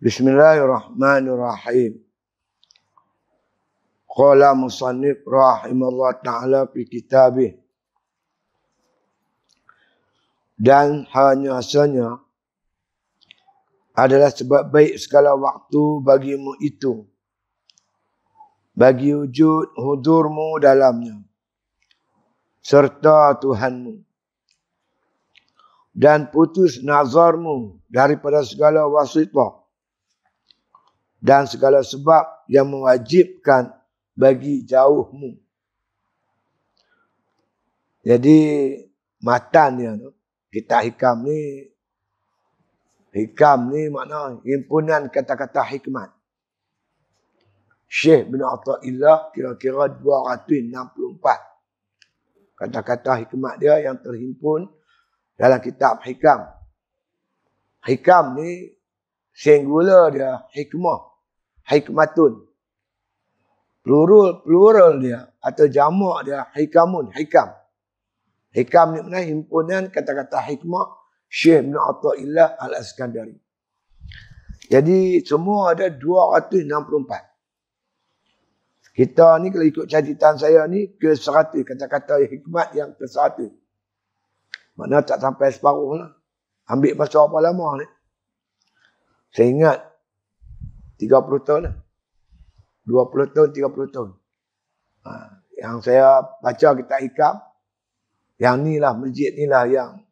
Bismillahirrahmanirrahim. الله الرحمن الرحيم قال مصنف رحمه الله dan hanya hasanya adalah sebab baik segala waktu bagimu itu bagi wujud hudurmu dalamnya serta Tuhanmu dan putus nazarmu daripada segala wasitah dan segala sebab yang mewajibkan bagi jauhmu. Jadi matan ya, tu kita hikam ni hikam ni makna himpunan kata-kata hikmat. Syekh bin Athaillah kira-kira 264 kata-kata hikmat dia yang terhimpun dalam kitab hikam. Hikam ni singular dia hikmah hikmatun. Plural, plural dia atau jamak dia hikamun, hikam. Hikam ni maknanya himpunan kata-kata hikmah Syekh bin Atta'illah Al-Askandari. Jadi semua ada 264. Kita ni kalau ikut catatan saya ni ke 100 kata-kata hikmat yang ke 100. Mana tak sampai separuh lah. Ambil masa apa lama ni. Saya ingat 30 tahun lah. 20 tahun, 30 tahun. Ha, yang saya baca kita ikam, yang ni lah, masjid ni lah yang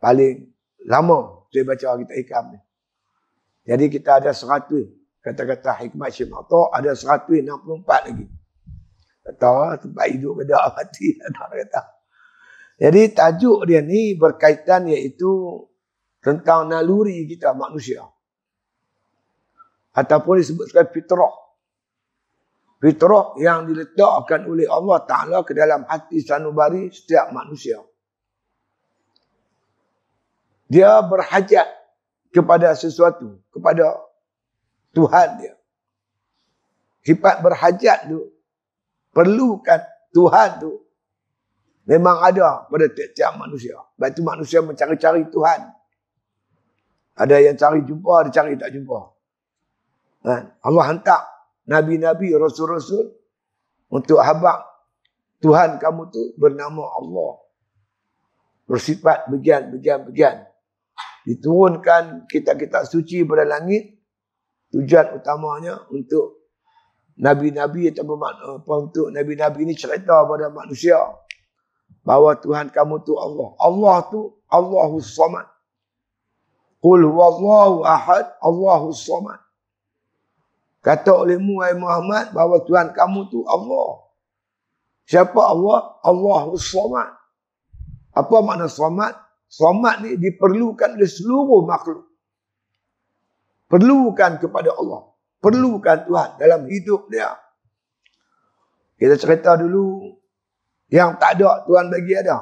paling lama saya baca kita ikam ni. Jadi kita ada 100 kata-kata hikmat Syed Mata, ada 164 lagi. Tak tahu lah, tempat hidup ke hati mati kata. Jadi tajuk dia ni berkaitan iaitu tentang naluri kita manusia ataupun sebagai fitrah. Fitrah yang diletakkan oleh Allah Ta'ala ke dalam hati sanubari setiap manusia. Dia berhajat kepada sesuatu, kepada Tuhan dia. Sifat berhajat tu, perlukan Tuhan tu memang ada pada tiap-tiap manusia. Sebab itu manusia mencari-cari Tuhan. Ada yang cari jumpa, ada cari tak jumpa. Kan? Allah hantar nabi-nabi rasul-rasul untuk habaq Tuhan kamu tu bernama Allah. Bersifat begian-begian-begian. Diturunkan kitab-kitab suci pada langit tujuan utamanya untuk nabi-nabi atau apa untuk nabi-nabi ini cerita kepada manusia bahawa Tuhan kamu tu Allah. Allah tu Allahus Samad. Qul huwallahu ahad, Allahus Samad. Kata oleh mu Muhammad bahawa Tuhan kamu tu Allah. Siapa Allah? Allahus Samad. Apa makna Samad? Samad ni diperlukan oleh seluruh makhluk. Perlukan kepada Allah. Perlukan Tuhan dalam hidup dia. Kita cerita dulu yang tak ada Tuhan bagi ada.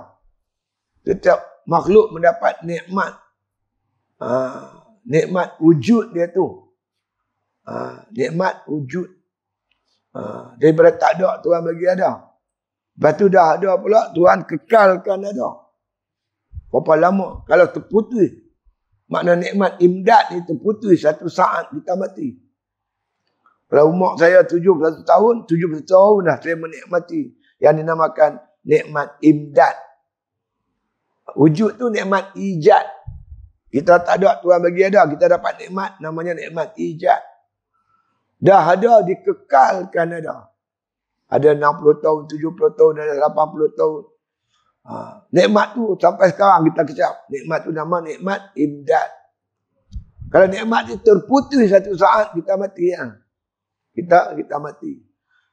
Setiap makhluk mendapat nikmat. Ha, nikmat wujud dia tu. Ha, nikmat wujud. Ha, daripada tak ada, Tuhan bagi ada. Lepas tu dah ada pula, Tuhan kekalkan ada. Berapa lama? Kalau terputus, makna nikmat imdad ni terputus satu saat kita mati. Kalau umur saya 71 tahun, 71 tahun dah saya menikmati yang dinamakan nikmat imdad. Wujud tu nikmat ijad. Kita tak ada Tuhan bagi ada, kita dapat nikmat namanya nikmat ijat. Dah ada dikekalkan ada. Ada 60 tahun, 70 tahun, ada 80 tahun. Ha. Nikmat tu sampai sekarang kita kecap. Nikmat tu nama nikmat imdad. Kalau nikmat tu terputus satu saat kita mati ya. Kita kita mati.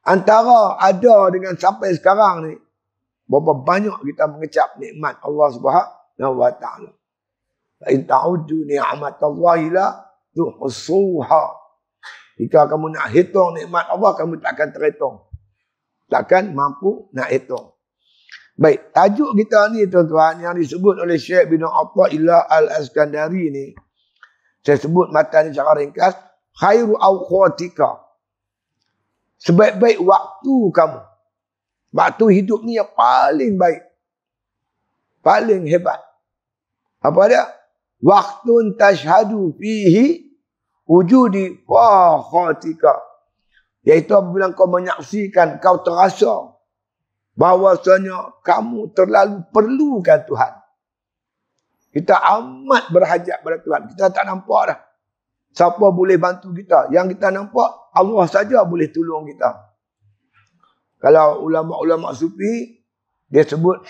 Antara ada dengan sampai sekarang ni berapa banyak kita mengecap nikmat Allah Subhanahu wa taala. Fa in ta'uddu ni'matallahi la jika kamu nak hitung nikmat Allah, kamu tak akan terhitung. Takkan mampu nak hitung. Baik, tajuk kita ni tuan-tuan yang disebut oleh Syekh bin Atta'illah Al-Askandari ni. Saya sebut mata ni secara ringkas. Khairu awkhotika. Sebaik-baik waktu kamu. Waktu hidup ni yang paling baik. Paling hebat. Apa dia? Waktun tashhadu fihi wujudi fakhatika iaitu apabila kau menyaksikan kau terasa bahawasanya kamu terlalu perlukan Tuhan kita amat berhajat pada Tuhan kita tak nampak dah siapa boleh bantu kita yang kita nampak Allah saja boleh tolong kita kalau ulama-ulama sufi dia sebut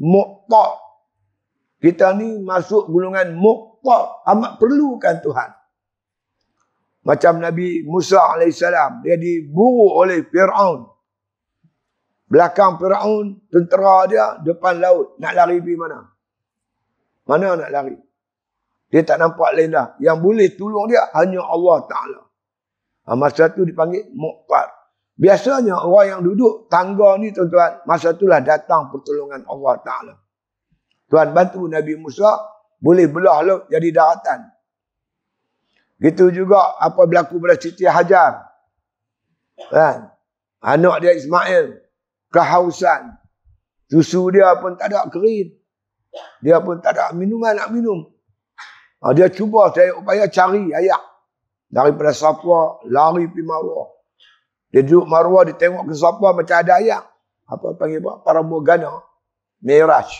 muqta kita ni masuk gulungan muqta amat perlukan Tuhan macam Nabi Musa AS. Dia diburu oleh Fir'aun. Belakang Fir'aun, tentera dia depan laut. Nak lari pergi mana? Mana nak lari? Dia tak nampak lain dah. Yang boleh tolong dia hanya Allah Ta'ala. Ha, masa tu dipanggil Muqtar. Biasanya orang yang duduk tangga ni tuan-tuan. Masa lah datang pertolongan Allah Ta'ala. tuan bantu Nabi Musa boleh belah laut jadi daratan. Gitu juga apa berlaku pada Siti Hajar. Kan? Anak dia Ismail. Kehausan. Susu dia pun tak ada kering. Dia pun tak ada minuman nak minum. Ha, dia cuba saya upaya cari ayah. Daripada Safwa lari pergi Marwah. Dia duduk Marwah, dia tengok ke Safwa macam ada ayah. Apa panggil apa? Para Morgana. Miraj.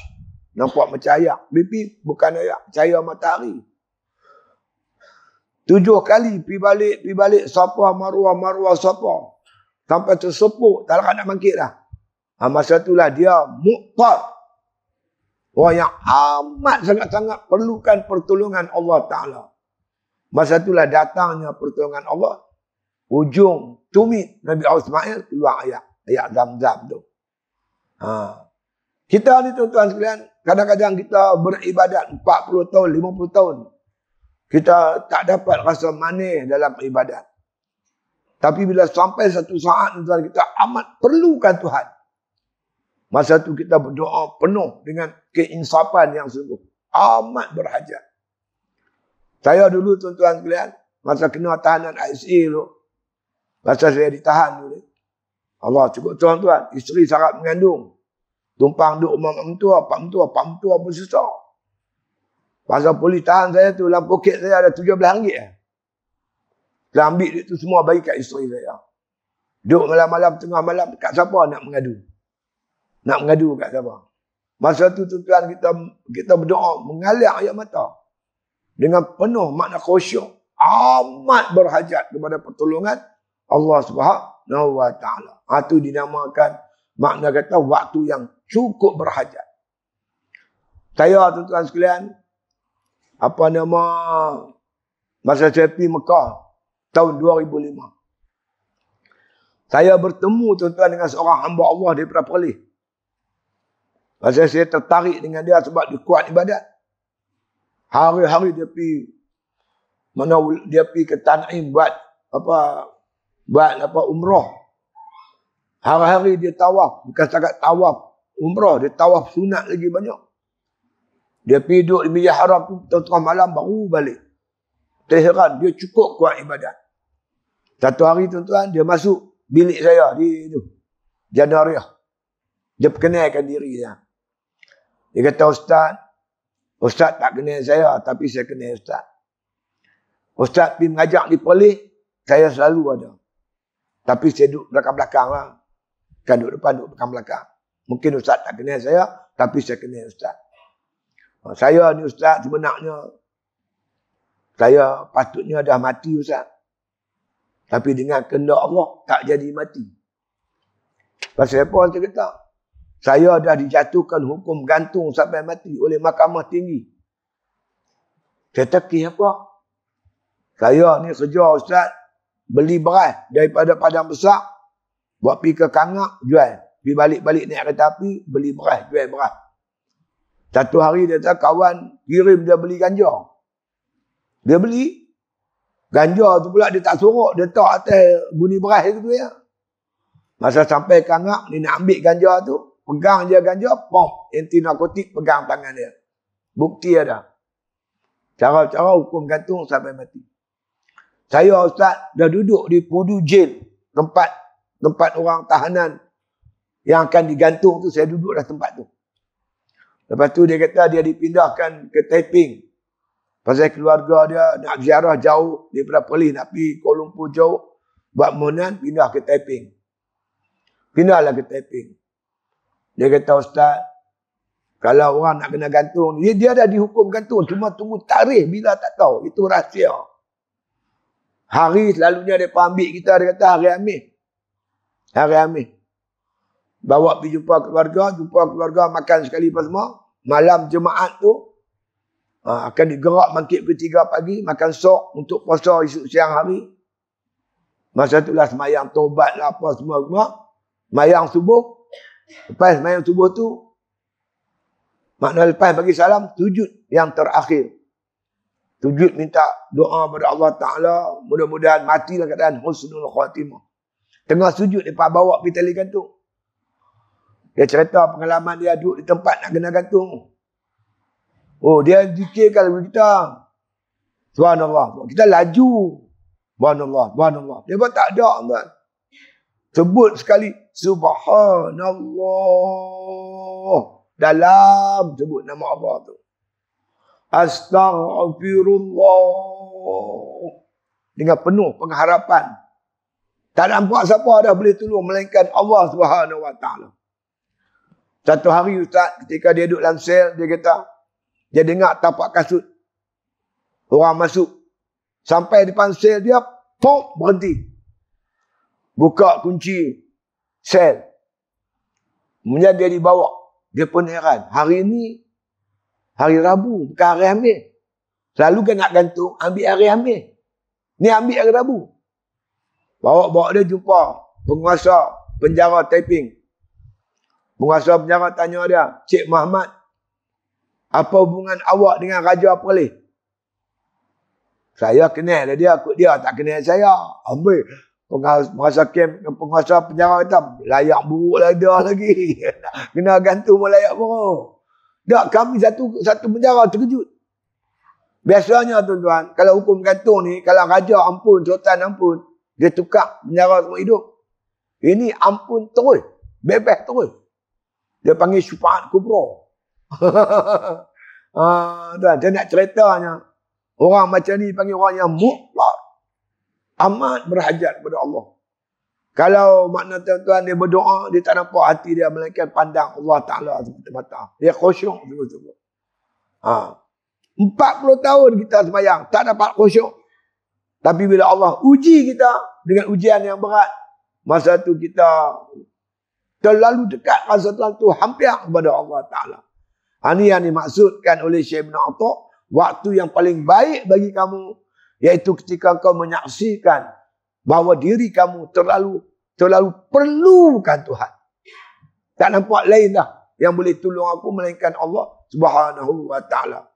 Nampak macam ayak Bipi bukan ayak Cahaya matahari. Tujuh kali pi balik, pi balik. Sapa, maruah, maruah, sapa. Sampai tersepuk. Tak lah nak bangkit dah. Ha, masa itulah dia muqtad. Orang yang amat sangat-sangat perlukan pertolongan Allah Ta'ala. Masa itulah datangnya pertolongan Allah. Ujung tumit Nabi Ismail keluar ayat. Ayat zam-zam tu. Ha. Kita ni tuan-tuan sekalian. Kadang-kadang kita beribadat 40 tahun, 50 tahun kita tak dapat rasa manis dalam ibadat. Tapi bila sampai satu saat tuan kita amat perlukan Tuhan. Masa tu kita berdoa penuh dengan keinsapan yang sungguh. Amat berhajat. Saya dulu tuan-tuan kalian, masa kena tahanan ICU itu, e masa saya ditahan dulu. Allah cukup tuan-tuan, isteri sangat mengandung. Tumpang duduk rumah mak mentua, pak mentua, pak mentua bersusah. Pasal polis tahan saya tu dalam poket saya ada tujuh belah ringgit. Saya eh. ambil duit tu semua bagi kat isteri saya. Duduk malam-malam tengah malam kat siapa nak mengadu? Nak mengadu kat siapa? Masa tu tuan kita kita berdoa mengalir air mata dengan penuh makna khusyuk amat berhajat kepada pertolongan Allah Subhanahu wa taala. Itu ha, dinamakan makna kata waktu yang cukup berhajat. Saya tuan-tuan sekalian, apa nama masa saya pergi Mekah tahun 2005. Saya bertemu tuan-tuan dengan seorang hamba Allah di Perapoli. Masa saya tertarik dengan dia sebab dia kuat ibadat. Hari-hari dia pergi mana dia pergi ke Tan'im buat apa buat apa umrah. Hari-hari dia tawaf, bukan setakat tawaf umrah, dia tawaf sunat lagi banyak. Dia pergi duduk di meja haram tu tengah-tengah malam baru balik. Terheran dia cukup kuat ibadat. Satu hari tuan-tuan dia masuk bilik saya di tu. Januari. Dia perkenalkan diri dia. Dia kata ustaz, ustaz tak kenal saya tapi saya kenal ustaz. Ustaz pergi mengajak di Perlis, saya selalu ada. Tapi saya duduk belakang-belakang lah. Kan duduk depan, duduk belakang-belakang. Mungkin Ustaz tak kenal saya, tapi saya kenal Ustaz. Oh, saya ni ustaz sebenarnya saya patutnya dah mati ustaz. Tapi dengan kehendak Allah tak jadi mati. Pasal apa orang kata? Saya dah dijatuhkan hukum gantung sampai mati oleh mahkamah tinggi. Saya tekih apa? Saya ni kerja ustaz beli beras daripada padang besar buat pergi ke kangak jual. Pergi balik-balik naik kereta api beli beras jual beras. Satu hari dia kata kawan kirim dia beli ganja. Dia beli. Ganja tu pula dia tak suruh. Dia tak atas guni beras tu ya. Masa sampai kangak dia nak ambil ganja tu. Pegang je ganja. Pom. Anti narkotik pegang tangan dia. Bukti ada. Cara-cara hukum gantung sampai mati. Saya Ustaz dah duduk di Pudu Jail. Tempat tempat orang tahanan yang akan digantung tu. Saya duduk dah tempat tu. Lepas tu dia kata dia dipindahkan ke Taiping. Pasal keluarga dia nak ziarah jauh daripada Perlis nak pergi Kuala Lumpur jauh. Buat munan pindah ke Taiping. Pindahlah ke Taiping. Dia kata Ustaz, kalau orang nak kena gantung, dia, dia dah dihukum gantung. Cuma tunggu tarikh bila tak tahu. Itu rahsia. Hari selalunya dia ambil kita, dia kata hari amin. Hari amin. Bawa pergi jumpa keluarga, jumpa keluarga makan sekali apa semua malam Jumaat tu ha, akan digerak bangkit tiga pagi makan sok untuk puasa esok siang hari. Masa tu lah semayang tobat lah apa semua semua. Semayang subuh. Lepas semayang subuh tu makna lepas bagi salam sujud yang terakhir. Sujud minta doa kepada Allah Ta'ala. Mudah-mudahan matilah keadaan husnul khatimah. Tengah sujud lepas bawa pergi tali tu. Dia cerita pengalaman dia duduk di tempat nak kena gantung. Oh, dia zikirkan kalau kita. Subhanallah. Kita laju. Subhanallah. Subhanallah. Dia buat tak ada. Kan? Sebut sekali. Subhanallah. Dalam sebut nama Allah tu. Astaghfirullah. Dengan penuh pengharapan. Tak nampak siapa dah boleh tolong. Melainkan Allah subhanahu wa ta'ala. Satu hari Ustaz ketika dia duduk dalam sel, dia kata, dia dengar tapak kasut. Orang masuk. Sampai depan sel dia, pop berhenti. Buka kunci sel. Kemudian dia dibawa. Dia pun heran. Hari ini, hari Rabu, bukan hari Amir. Selalu kan nak gantung, ambil hari Amir. Ni ambil hari Rabu. Bawa-bawa dia jumpa penguasa penjara Taiping. Penguasa penjara tanya dia, Cik Muhammad, apa hubungan awak dengan Raja Perlis? Saya kenal dia, aku dia tak kenal saya. Ambil penguasa kem, penguasa penjara kata, layak buruk lah dia lagi. Kena gantung pun layak buruk. Tak, kami satu satu penjara terkejut. Biasanya tuan-tuan, kalau hukum gantung ni, kalau raja ampun, sultan ampun, dia tukar penjara semua hidup. Ini ampun terus. Bebas terus. Dia panggil syufaat kubro. Ah, tuan, dia nak ceritanya. Orang macam ni panggil orang yang mutlak. Amat berhajat kepada Allah. Kalau makna tuan-tuan dia berdoa, dia tak nampak hati dia melainkan pandang Allah Ta'ala semata-mata. Dia khusyuk semua-semua. Ha. 40 tahun kita semayang, tak dapat khusyuk. Tapi bila Allah uji kita dengan ujian yang berat, masa tu kita terlalu dekat rasa tu hampir kepada Allah Ta'ala. Ini ha, yang dimaksudkan oleh Syekh Ibn Atok, waktu yang paling baik bagi kamu, yaitu ketika kau menyaksikan bahawa diri kamu terlalu terlalu perlukan Tuhan. Tak nampak lain dah yang boleh tolong aku melainkan Allah Subhanahu wa taala.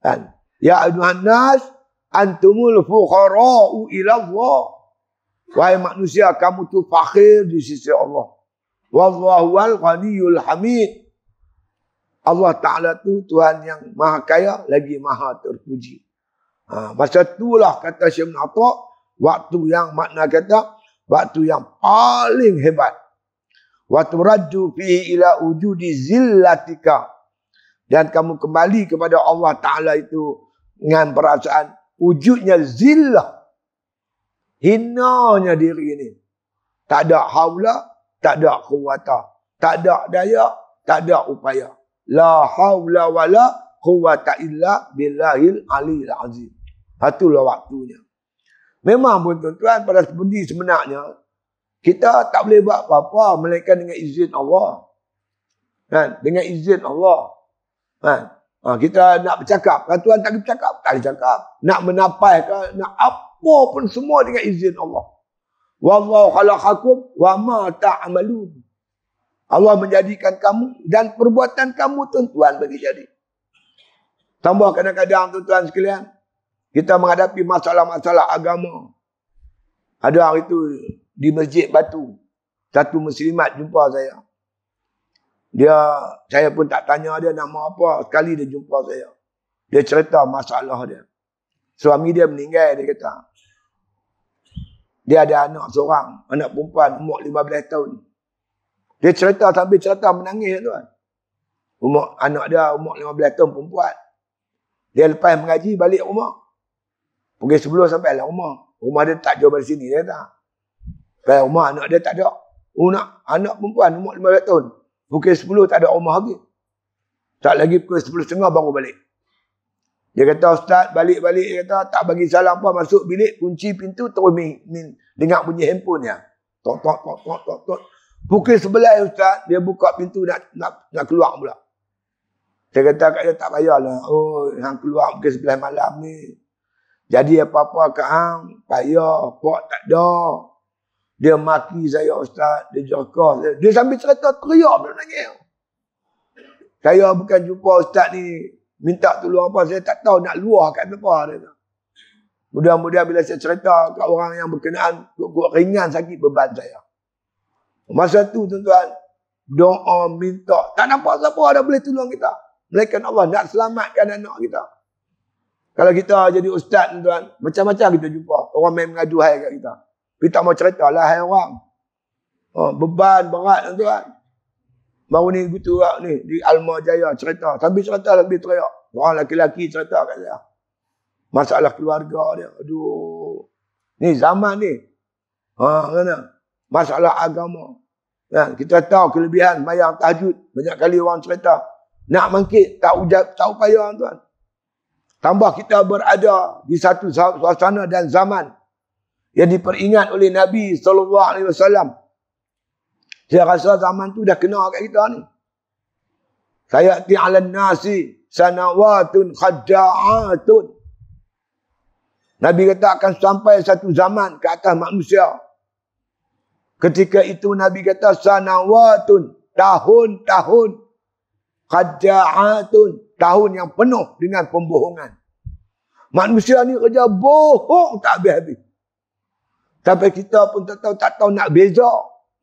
Kan? Ya ayuhan nas antumul fuqara'u ila Allah. Wahai manusia kamu tu fakir di sisi Allah. Wallahuwal ghaniyul hamid. Allah Ta'ala tu Tuhan yang maha kaya lagi maha terpuji. Ha, masa lah kata Syed bin Atok, waktu yang makna kata, waktu yang paling hebat. Waktu raju fi ila ujudi zillatika. Dan kamu kembali kepada Allah Ta'ala itu dengan perasaan wujudnya zillah. Hinanya diri ini. Tak ada haulah, tak ada kuatah, tak ada daya, tak ada upaya. La haula wala quwata illa billahil aliyil azim. Patulah waktunya. Memang pun tuan-tuan pada sepedi sebenarnya kita tak boleh buat apa-apa melainkan dengan izin Allah. Kan? Dengan izin Allah. Kan? Ha, kita nak bercakap. Kalau Tuhan tak bercakap, tak boleh cakap. Nak menapai ke, nak apa pun semua dengan izin Allah. Wallahu khalaqakum wa ma ta'malun. Allah menjadikan kamu dan perbuatan kamu tuan-tuan bagi jadi. Tambah kadang-kadang tuan-tuan sekalian, kita menghadapi masalah-masalah agama. Ada hari itu di Masjid Batu, satu muslimat jumpa saya. Dia saya pun tak tanya dia nama apa, sekali dia jumpa saya. Dia cerita masalah dia. Suami dia meninggal dia kata, dia ada anak seorang. Anak perempuan umur 15 tahun. Dia cerita sambil cerita menangis tuan. Umur anak dia umur 15 tahun perempuan. Dia lepas mengaji balik rumah. Pergi sebelum sampai lah rumah. Rumah dia tak jauh dari sini dia tak. Pada rumah anak dia tak ada. Oh, nak anak perempuan umur 15 tahun. Pukul 10 tak ada rumah lagi. Tak lagi pukul setengah baru balik. Dia kata ustaz balik-balik dia kata tak bagi salam pun masuk bilik kunci pintu terus min, min. dengar bunyi handphone ya, Tok tok tok tok tok tok. Pukul sebelah ustaz dia buka pintu nak nak, nak keluar pula. Dia kata kat dia tak payahlah. Oh, hang keluar pukul sebelah malam ni. Jadi apa-apa kat hang payah, pok tak ada. Dia maki saya ustaz, dia jerka saya. Dia sambil cerita teriak dia nangis. Saya bukan jumpa ustaz ni Minta tolong apa saya tak tahu nak luah kat apa dia Mudah-mudahan bila saya cerita kat orang yang berkenaan, gugur ringan sakit beban saya. Masa tu tuan-tuan, doa minta. Tak nampak siapa ada boleh tolong kita. Melainkan Allah nak selamatkan anak kita. Kalau kita jadi ustaz tuan macam-macam kita jumpa. Orang main mengadu hai kat kita. Kita mau cerita lah hai orang. Oh, beban berat tuan-tuan. Baru ni gitu orang ni di Alma Jaya cerita. Sambil cerita sambil teriak. Orang lelaki-lelaki cerita kat saya. Masalah keluarga dia. Aduh. Ni zaman ni. Ha, kena. Masalah agama. Ya, kita tahu kelebihan bayang tajud. Banyak kali orang cerita. Nak mangkit tak ujab tak upaya tuan. Tambah kita berada di satu suasana dan zaman yang diperingat oleh Nabi sallallahu alaihi wasallam saya rasa zaman tu dah kena kat kita ni. Saya ti ala nasi sanawatun khada'atun. Nabi kata akan sampai satu zaman ke atas manusia. Ketika itu Nabi kata sanawatun tahun-tahun khada'atun tahun yang penuh dengan pembohongan. Manusia ni kerja bohong tak habis-habis. Sampai kita pun tak tahu, tak tahu nak beza.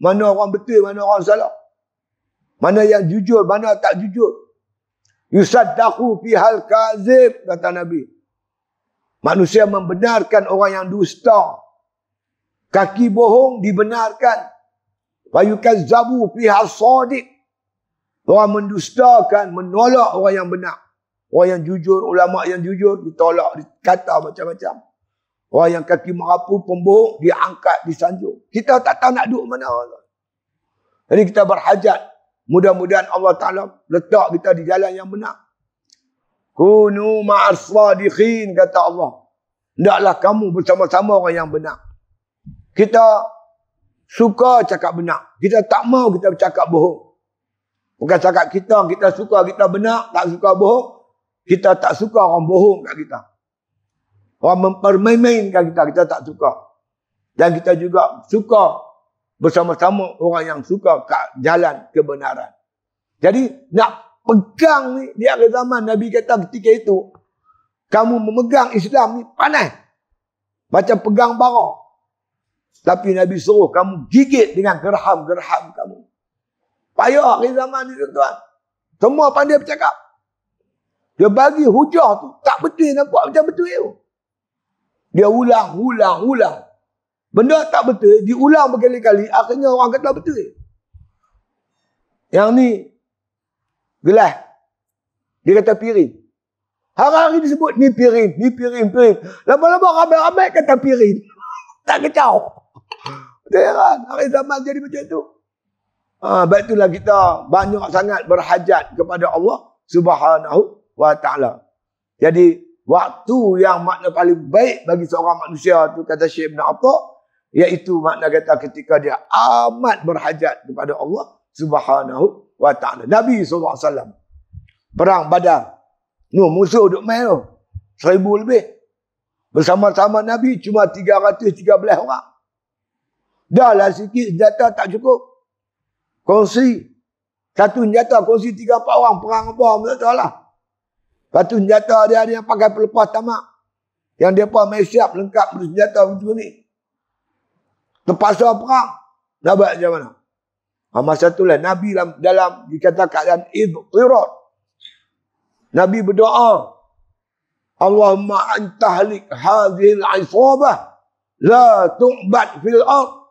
Mana orang betul, mana orang salah. Mana yang jujur, mana tak jujur. Yusaddaku fi hal kazib, kata Nabi. Manusia membenarkan orang yang dusta. Kaki bohong dibenarkan. Fayukazzabu fi hal sadiq. Orang mendustakan, menolak orang yang benar. Orang yang jujur, ulama yang jujur, ditolak, dikata macam-macam. Orang yang kaki merapu, pembuk, dia angkat, disanjung. Kita tak tahu nak duduk mana. Jadi kita berhajat. Mudah-mudahan Allah Ta'ala letak kita di jalan yang benar. Kunu ma'as sadiqin kata Allah. Ndaklah kamu bersama-sama orang yang benar. Kita suka cakap benar. Kita tak mau kita bercakap bohong. Bukan cakap kita, kita suka kita benar, tak suka bohong. Kita tak suka orang bohong kat kita. Orang mempermain-mainkan kita, kita tak suka. Dan kita juga suka bersama-sama orang yang suka kat jalan kebenaran. Jadi nak pegang ni di akhir zaman Nabi kata ketika itu kamu memegang Islam ni panas. Macam pegang bara. Tapi Nabi suruh kamu gigit dengan gerham-gerham kamu. Payah akhir zaman ni tuan-tuan. Semua pandai bercakap. Dia bagi hujah tu tak betul nampak macam betul tu. Ya. Dia ulang, ulang, ulang. Benda tak betul, diulang berkali-kali, akhirnya orang kata betul. Yang ni, gelah. Dia kata piring. Hari-hari disebut ni piring, ni piring, piring. Lama-lama ramai-ramai kata piring. tak kacau. Teran, hari zaman jadi macam tu. Ha, baik itulah kita banyak sangat berhajat kepada Allah subhanahu wa ta'ala. Jadi, waktu yang makna paling baik bagi seorang manusia tu kata Syekh Ibn Atta iaitu makna kata ketika dia amat berhajat kepada Allah Subhanahu wa taala. Nabi SAW perang Badar. Nu musuh duk main tu. Seribu lebih. Bersama-sama Nabi cuma 313 orang. Dah lah sikit senjata tak cukup. Kongsi. Satu senjata kongsi 3-4 orang perang apa pun tak tahu lah. Lepas tu senjata dia ada yang pakai pelepas tamak. Yang dia pun main siap lengkap bersenjata macam ni. Terpaksa perang. Nak buat macam mana? Ha, masa tu lah Nabi dalam, dalam dikatakan dalam idtirat. Nabi berdoa. Allahumma antahlik hazil isobah. La tu'bat fil ar.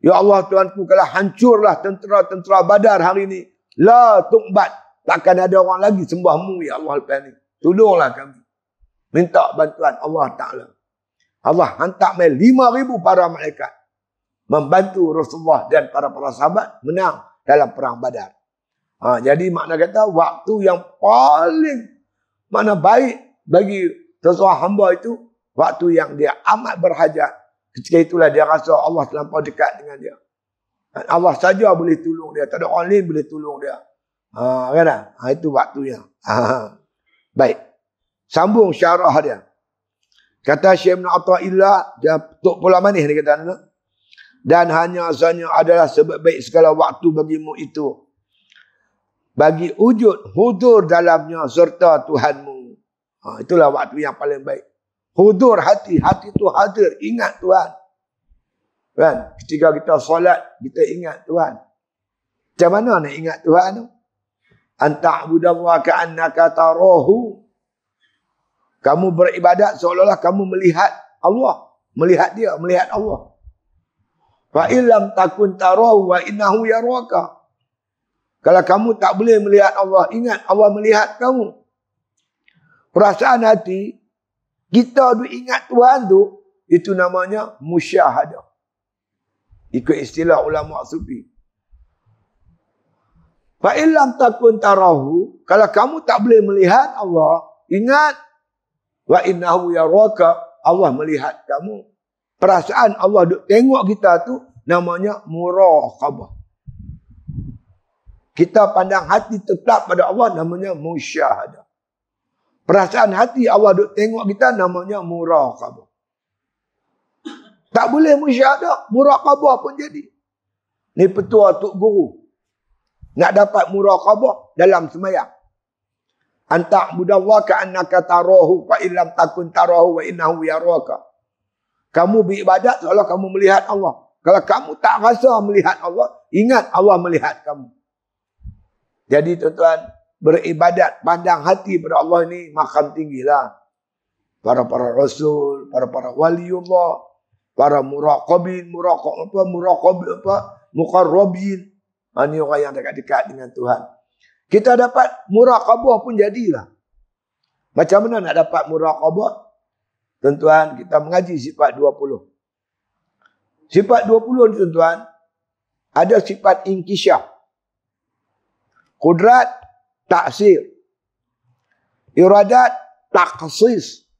Ya Allah Tuhan ku kalah hancurlah tentera-tentera badar hari ini. La tu'bat. Takkan ada orang lagi sembahmu ya Allah lepas ni. Tolonglah kami. Minta bantuan Allah Ta'ala. Allah hantar lima ribu para malaikat. Membantu Rasulullah dan para para sahabat menang dalam perang badar. Ha, jadi makna kata waktu yang paling mana baik bagi sesuatu hamba itu. Waktu yang dia amat berhajat. Ketika itulah dia rasa Allah terlampau dekat dengan dia. Allah saja boleh tolong dia. Tak ada orang lain boleh tolong dia. Ha, kan tak? Ha, itu waktunya. Ha, ha, baik. Sambung syarah dia. Kata Syekh Ibn Atta'illah, dia tuk pula manis dia kata. Ni. Dan hanya asalnya adalah sebab baik segala waktu bagimu itu. Bagi wujud hudur dalamnya serta Tuhanmu. Ha, itulah waktu yang paling baik. Hudur hati. Hati itu hadir. Ingat Tuhan. Kan? Ketika kita solat, kita ingat Tuhan. Macam mana nak ingat Tuhan tu? antabudallaha ka'annaka tarahu kamu beribadat seolah-olah kamu melihat Allah melihat dia melihat Allah fa illam takun tarahu wa innahu yaraka kalau kamu tak boleh melihat Allah ingat Allah melihat kamu perasaan hati kita duk ingat Tuhan tu itu namanya musyahadah ikut istilah ulama sufi Fa illam takun tarahu, kalau kamu tak boleh melihat Allah, ingat wa innahu yaraka, Allah melihat kamu. Perasaan Allah duk tengok kita tu namanya muraqabah. Kita pandang hati tetap pada Allah namanya musyahadah. Perasaan hati Allah duk tengok kita namanya muraqabah. Tak boleh musyahadah, muraqabah pun jadi. Ni petua tok guru. Nak dapat muraqabah dalam semayang. Anta budallah ka annaka tarahu wa illam takun tarahu wa innahu yaraka. Kamu beribadat seolah kamu melihat Allah. Kalau kamu tak rasa melihat Allah, ingat Allah melihat kamu. Jadi tuan-tuan, beribadat, pandang hati pada Allah ini makam tinggilah. Para-para rasul, para-para waliullah, para muraqabin, muraqab apa, muraqab apa, muqarrabin, Ha, ah, ini orang yang dekat-dekat dengan Tuhan. Kita dapat muraqabah pun jadilah. Macam mana nak dapat muraqabah? Tuan-tuan, kita mengaji sifat 20. Sifat 20 ni tuan-tuan, ada sifat inkisyaf. Kudrat, taksir. Iradat, taksis.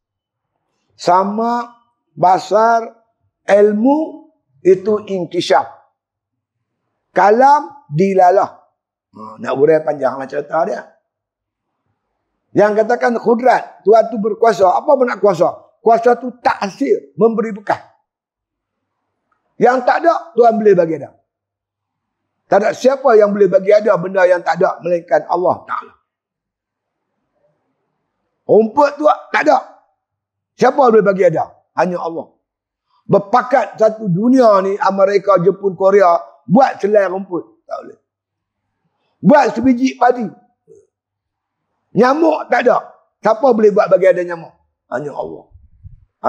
Sama, basar, ilmu, itu inkisyaf. Kalam, dilalah. Ha, nak urai panjanglah cerita dia. Yang katakan kudrat, Tuhan tu berkuasa. Apa pun nak kuasa? Kuasa tu tak hasil memberi bekas. Yang tak ada, Tuhan boleh bagi ada. Tak ada siapa yang boleh bagi ada benda yang tak ada. Melainkan Allah Ta'ala. Rumput tu tak ada. Siapa boleh bagi ada? Hanya Allah. Berpakat satu dunia ni Amerika, Jepun, Korea buat selai rumput. Tak boleh. Buat sebiji padi. Nyamuk tak ada. Siapa boleh buat bagi ada nyamuk? Hanya Allah.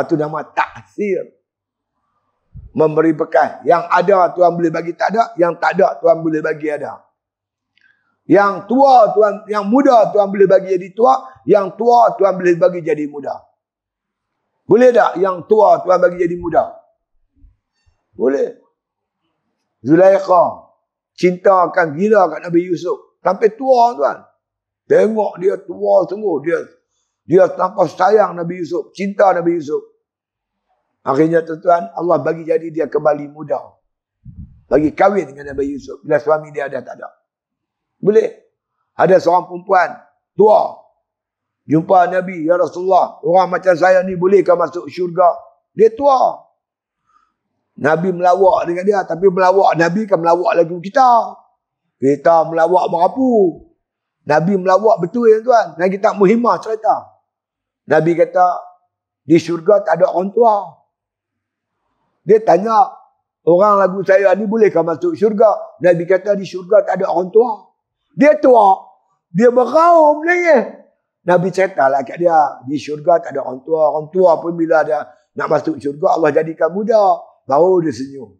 Itu ha, nama taksir. Memberi bekas. Yang ada Tuhan boleh bagi tak ada. Yang tak ada Tuhan boleh bagi ada. Yang tua Tuhan, yang muda Tuhan boleh bagi jadi tua. Yang tua Tuhan boleh bagi jadi muda. Boleh tak yang tua Tuhan bagi jadi muda? Boleh. Zulaikha cinta akan gila kat Nabi Yusuf. Sampai tua tuan. Tengok dia tua sungguh. Dia dia tanpa sayang Nabi Yusuf. Cinta Nabi Yusuf. Akhirnya tuan-tuan Allah bagi jadi dia kembali muda. Bagi kahwin dengan Nabi Yusuf. Bila suami dia ada tak ada. Boleh? Ada seorang perempuan tua. Jumpa Nabi. Ya Rasulullah. Orang macam saya ni bolehkah masuk syurga? Dia tua. Nabi melawak dengan dia tapi melawak Nabi kan melawak lagi kita. Kita melawak berapa? Nabi melawak betul ya tuan. Nabi tak muhimah cerita. Nabi kata di syurga tak ada orang tua. Dia tanya orang lagu saya ni bolehkah masuk syurga? Nabi kata di syurga tak ada orang tua. Dia tua. Dia beraum lagi. Nabi cerita lah kat dia. Di syurga tak ada orang tua. Orang tua pun bila ada nak masuk syurga Allah jadikan budak. Baru dia senyum.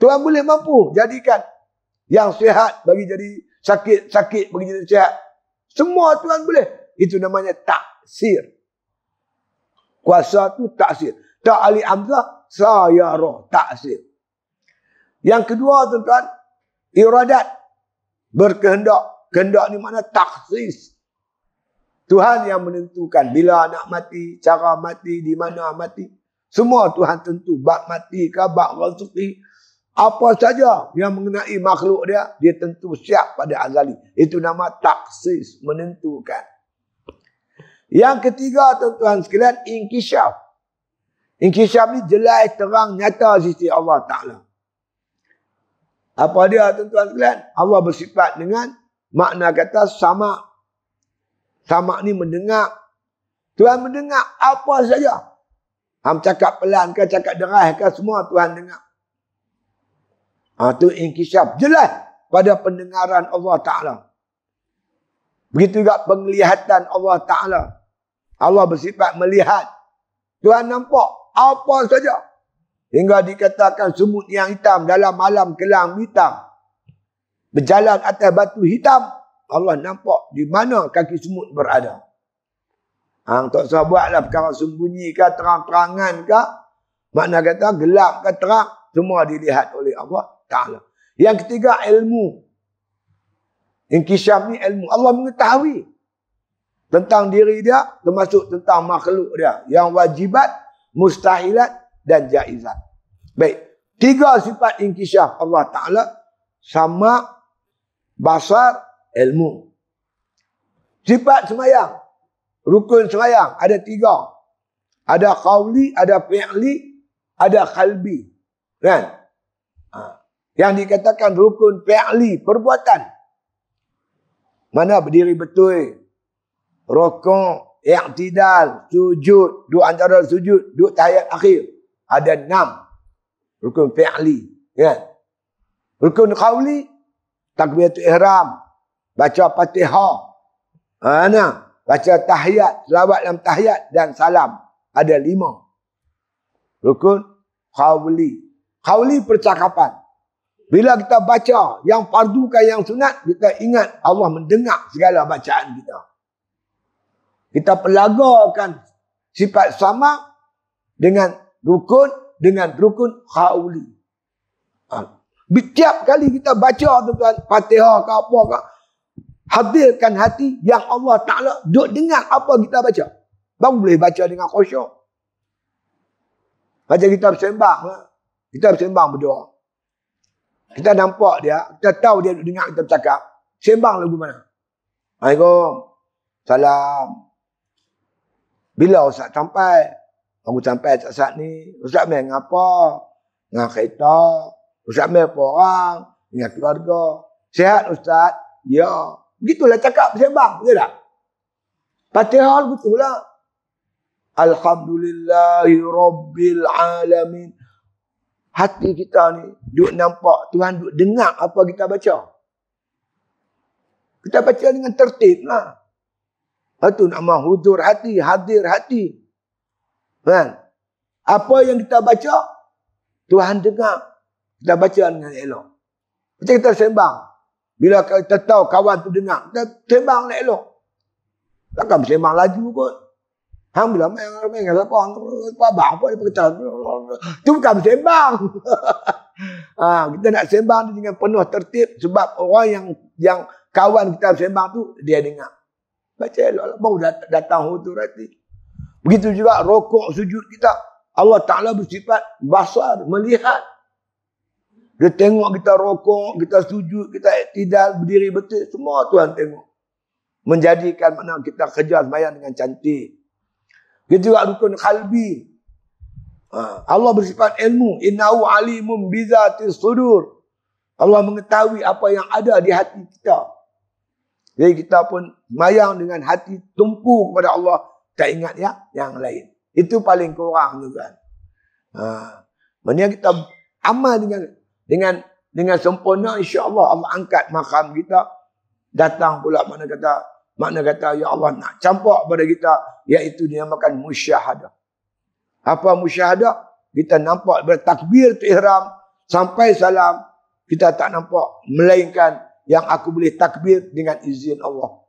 Tuhan boleh mampu jadikan yang sihat bagi jadi sakit, sakit bagi jadi sihat. Semua Tuhan boleh. Itu namanya taksir. Kuasa tu taksir. Tak Ali Hamzah, saya roh taksir. Yang kedua tuan-tuan, iradat. Berkehendak. Kehendak ni mana taksis. Tuhan yang menentukan bila nak mati, cara mati, di mana mati. Semua Tuhan tentu. Bak mati ke, bak rezeki. Apa saja yang mengenai makhluk dia, dia tentu siap pada azali. Itu nama taksis, menentukan. Yang ketiga tuan-tuan sekalian, inkisyaf. Inkisyaf ni jelas terang nyata sisi Allah Ta'ala. Apa dia tuan-tuan sekalian? Allah bersifat dengan makna kata sama. Sama ni mendengar. Tuhan mendengar apa saja. Ham cakap pelan ke, cakap deras ke, semua Tuhan dengar. Ha, itu inkisyaf. Jelas pada pendengaran Allah Ta'ala. Begitu juga penglihatan Allah Ta'ala. Allah bersifat melihat. Tuhan nampak apa saja. Hingga dikatakan semut yang hitam dalam malam kelam hitam. Berjalan atas batu hitam. Allah nampak di mana kaki semut berada. Ha, tak usah buatlah perkara sembunyi ke terang-terangan ke. Makna kata gelap ke terang. Semua dilihat oleh Allah Ta'ala. Yang ketiga ilmu. Inkisyaf ni ilmu. Allah mengetahui. Tentang diri dia termasuk tentang makhluk dia. Yang wajibat, mustahilat dan jaizat. Baik. Tiga sifat inkisyaf Allah Ta'ala. Sama, basar, ilmu. Sifat semayang. Rukun semayang ada tiga. Ada qawli, ada fi'li, ada kalbi. Kan? Ha. Yang dikatakan rukun fi'li, perbuatan. Mana berdiri betul. Rokok, iktidal, sujud, dua antara sujud, dua tahiyat akhir. Ada enam. Rukun fi'li. Kan? Rukun qawli, takbiratul ihram, baca patihah. Ha, Baca tahiyat, selawat dalam tahiyat dan salam. Ada lima. Rukun, khawli. Khawli percakapan. Bila kita baca yang fardu kan yang sunat, kita ingat Allah mendengar segala bacaan kita. Kita pelagakan sifat sama dengan rukun, dengan rukun khawli. Ha. Setiap kali kita baca tuan-tuan, Fatihah ke apa ke, Hadirkan hati yang Allah Ta'ala duduk dengar apa kita baca. Bang boleh baca dengan khusyuk. Baca kitab sembang. Ha? Kitab sembang berdoa. Kita nampak dia. Kita tahu dia duduk dengar kita bercakap. Sembang lagu mana? Assalamualaikum. Salam. Bila Ustaz sampai? Aku sampai tak saat ni. Ustaz main dengan apa? Dengan kereta. Ustaz main dengan orang. Dengan keluarga. Sehat Ustaz? Ya. Yeah. Begitulah cakap bersembang, betul tak? Fatihah betul pula. Alhamdulillahi Rabbil Alamin. Hati kita ni duk nampak Tuhan duk dengar apa kita baca. Kita baca dengan tertib lah. Itu nama nak hati, hadir hati. Kan? Apa yang kita baca, Tuhan dengar. Kita baca dengan elok. Macam kita sembang. Bila kita tahu kawan tu dengar, kita sembang nak elok. Takkan sembang laju kot. Hang bila main dengan siapa? Hang apa abang apa dia berkata. Itu bukan sembang. ha, ah, kita nak sembang dengan penuh tertib. Sebab orang yang yang kawan kita sembang tu dia dengar. Baca elok lah. Baru datang, datang hutu rati. Begitu juga rokok sujud kita. Allah Ta'ala bersifat basar, melihat. Dia tengok kita rokok, kita sujud, kita tidak berdiri betul. Semua Tuhan tengok. Menjadikan mana kita kerja semayang dengan cantik. Dia juga rukun khalbi. Ha, Allah bersifat ilmu. Innahu alimum bizatis sudur. Allah mengetahui apa yang ada di hati kita. Jadi kita pun mayang dengan hati tumpu kepada Allah. Tak ingat ya yang lain. Itu paling kurang juga. Ha. Maksudnya kita amal dengan dengan dengan sempurna insya Allah Allah angkat makam kita datang pula mana kata mana kata ya Allah nak campak pada kita iaitu makan musyahadah apa musyahadah kita nampak bertakbir tu ihram sampai salam kita tak nampak melainkan yang aku boleh takbir dengan izin Allah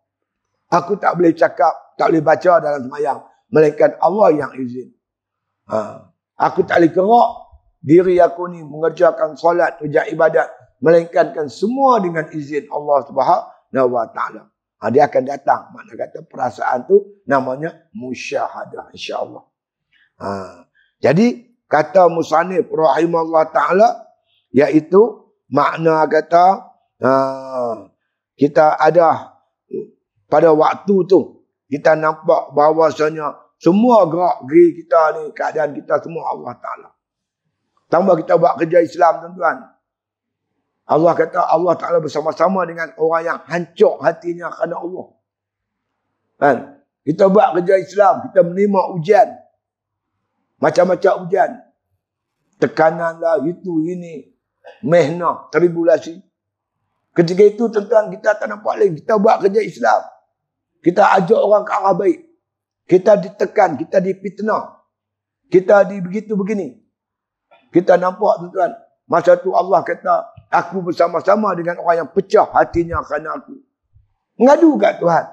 aku tak boleh cakap tak boleh baca dalam semayang melainkan Allah yang izin ha. aku tak boleh gerak diri aku ni mengerjakan solat, kerja ibadat, melainkan semua dengan izin Allah Subhanahu wa taala. Ha, dia akan datang. Mana kata perasaan tu namanya musyahadah insya-Allah. Ha, jadi kata musannif rahimahullah taala iaitu makna kata ha, kita ada pada waktu tu kita nampak bahawasanya semua gerak geri kita ni keadaan kita semua Allah Taala. Tambah kita buat kerja Islam tuan-tuan. Allah kata Allah Ta'ala bersama-sama dengan orang yang hancur hatinya kerana Allah. Kan? Kita buat kerja Islam. Kita menerima ujian. Macam-macam ujian. Tekanan lah itu ini. Mehna, tribulasi. Ketika itu tuan-tuan kita tak nampak lain. Kita buat kerja Islam. Kita ajak orang ke arah baik. Kita ditekan, kita dipitnah. Kita di begitu begini. Kita nampak tuan-tuan, masa tu Allah kata, aku bersama-sama dengan orang yang pecah hatinya kerana aku. Mengadu kat Tuhan.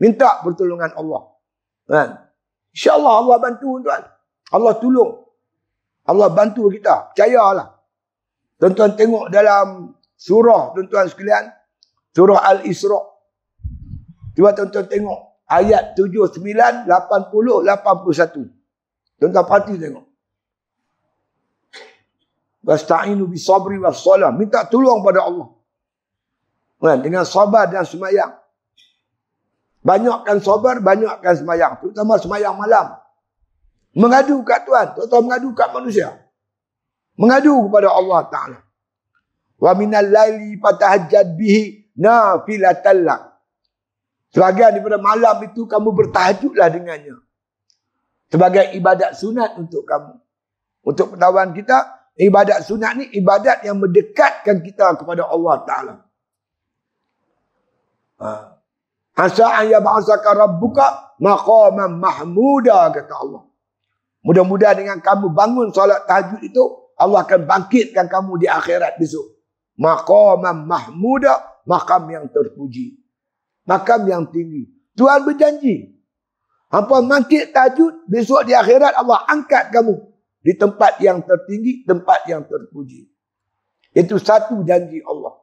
Minta pertolongan Allah. Kan? InsyaAllah Allah bantu tuan Allah tolong. Allah bantu kita. Percayalah. Tuan-tuan tengok dalam surah tuan-tuan sekalian. Surah Al-Isra. Cuba tuan-tuan tengok. Ayat 79, 80, 81. Tuan-tuan perhati tengok. Wasta'inu wa wassalah. Minta tolong pada Allah. Kan? Dengan sabar dan semayang. Banyakkan sabar, banyakkan semayang. Terutama semayang malam. Mengadu kat Tuhan. Terutama mengadu kat manusia. Mengadu kepada Allah Ta'ala. Wa minal laili patahajad bihi nafilatallak. sebagai daripada malam itu kamu bertahajudlah dengannya. Sebagai ibadat sunat untuk kamu. Untuk pertawan kita, Ibadat sunat ni ibadat yang mendekatkan kita kepada Allah Ta'ala. Ha. Asa'an ya ba'asaka rabbuka maqaman mahmuda kata Allah. Mudah-mudahan dengan kamu bangun solat tahajud itu Allah akan bangkitkan kamu di akhirat besok. Maqaman mahmuda makam yang terpuji. Makam yang tinggi. Tuhan berjanji. Hampa bangkit tahajud besok di akhirat Allah angkat kamu di tempat yang tertinggi, tempat yang terpuji. Itu satu janji Allah.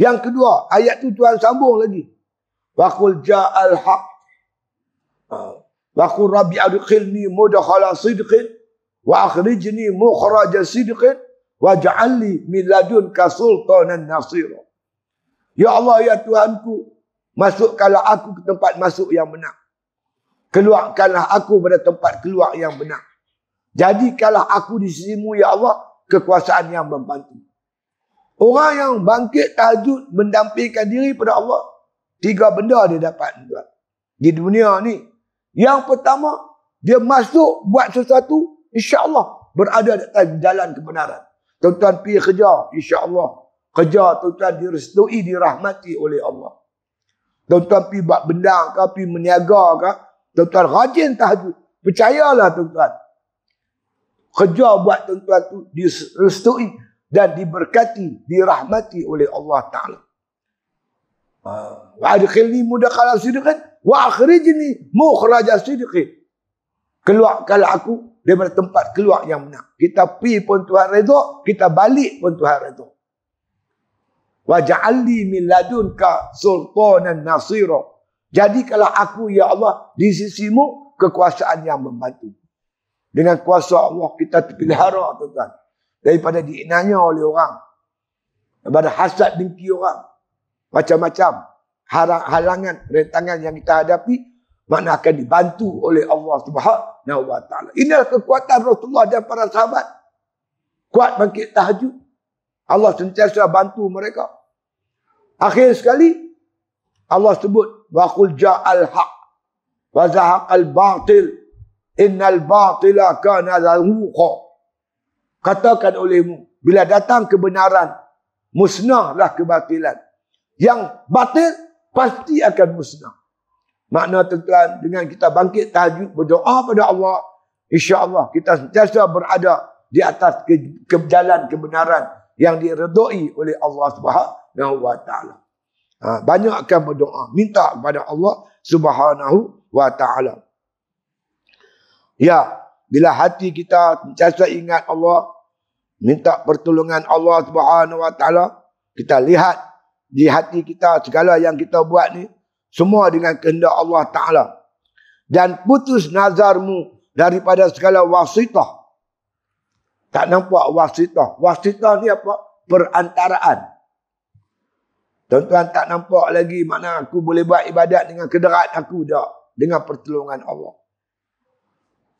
Yang kedua, ayat tu Tuhan sambung lagi. Wa qul ja'al haq. Ha. Wa qul rabbi adkhilni mudkhala sidqin wa akhrijni mukhraja sidqin wa ja'alli min ladunka sultanan Ya Allah ya Tuhanku, masukkanlah aku ke tempat masuk yang benar. Keluarkanlah aku pada tempat keluar yang benar. Jadikanlah aku di sisimu ya Allah kekuasaan yang membantu. Orang yang bangkit tajud mendampingkan diri pada Allah. Tiga benda dia dapat tuan. Di dunia ni. Yang pertama, dia masuk buat sesuatu. insya Allah berada dalam jalan kebenaran. Tuan-tuan pergi kerja. Allah Kerja tuan-tuan direstui, dirahmati oleh Allah. Tuan-tuan pergi buat benda ke, pergi meniaga ke. Tuan-tuan rajin tahajud. Percayalah tuan-tuan kerja buat tuan-tuan tu direstui dan diberkati dirahmati oleh Allah taala ha, wa adkhilni mudakhala sidqin wa akhrijni mukhraja sidqin keluarkan aku daripada tempat keluar yang benar kita pi pun Tuhan redha kita balik pun Tuhan redha wa ja'alni min ladunka sultanan nasira jadikanlah aku ya Allah di sisimu kekuasaan yang membantu dengan kuasa Allah kita terpelihara tuan-tuan. Daripada diinanya oleh orang. Daripada hasad dengki orang. Macam-macam. Halangan, rentangan yang kita hadapi. Mana akan dibantu oleh Allah Subhanahu Wa Inilah kekuatan Rasulullah dan para sahabat. Kuat bangkit tahajud. Allah sentiasa bantu mereka. Akhir sekali Allah sebut wa qul ja'al haq wa zahaqal batil Innal batila kana zahuqa. Katakan olehmu. Bila datang kebenaran. Musnahlah kebatilan. Yang batil. Pasti akan musnah. Makna tuan dengan kita bangkit tahajud berdoa pada Allah. Insya Allah kita sentiasa berada di atas ke, ke jalan kebenaran yang diredoi oleh Allah Subhanahu wa taala. Ha, banyakkan berdoa, minta kepada Allah Subhanahu wa taala. Ya, bila hati kita sentiasa ingat Allah, minta pertolongan Allah Subhanahu Wa Taala, kita lihat di hati kita segala yang kita buat ni semua dengan kehendak Allah Taala. Dan putus nazarmu daripada segala wasitah. Tak nampak wasitah. Wasitah ni apa? Perantaraan. Tuan-tuan tak nampak lagi mana aku boleh buat ibadat dengan kederaan aku tak. Dengan pertolongan Allah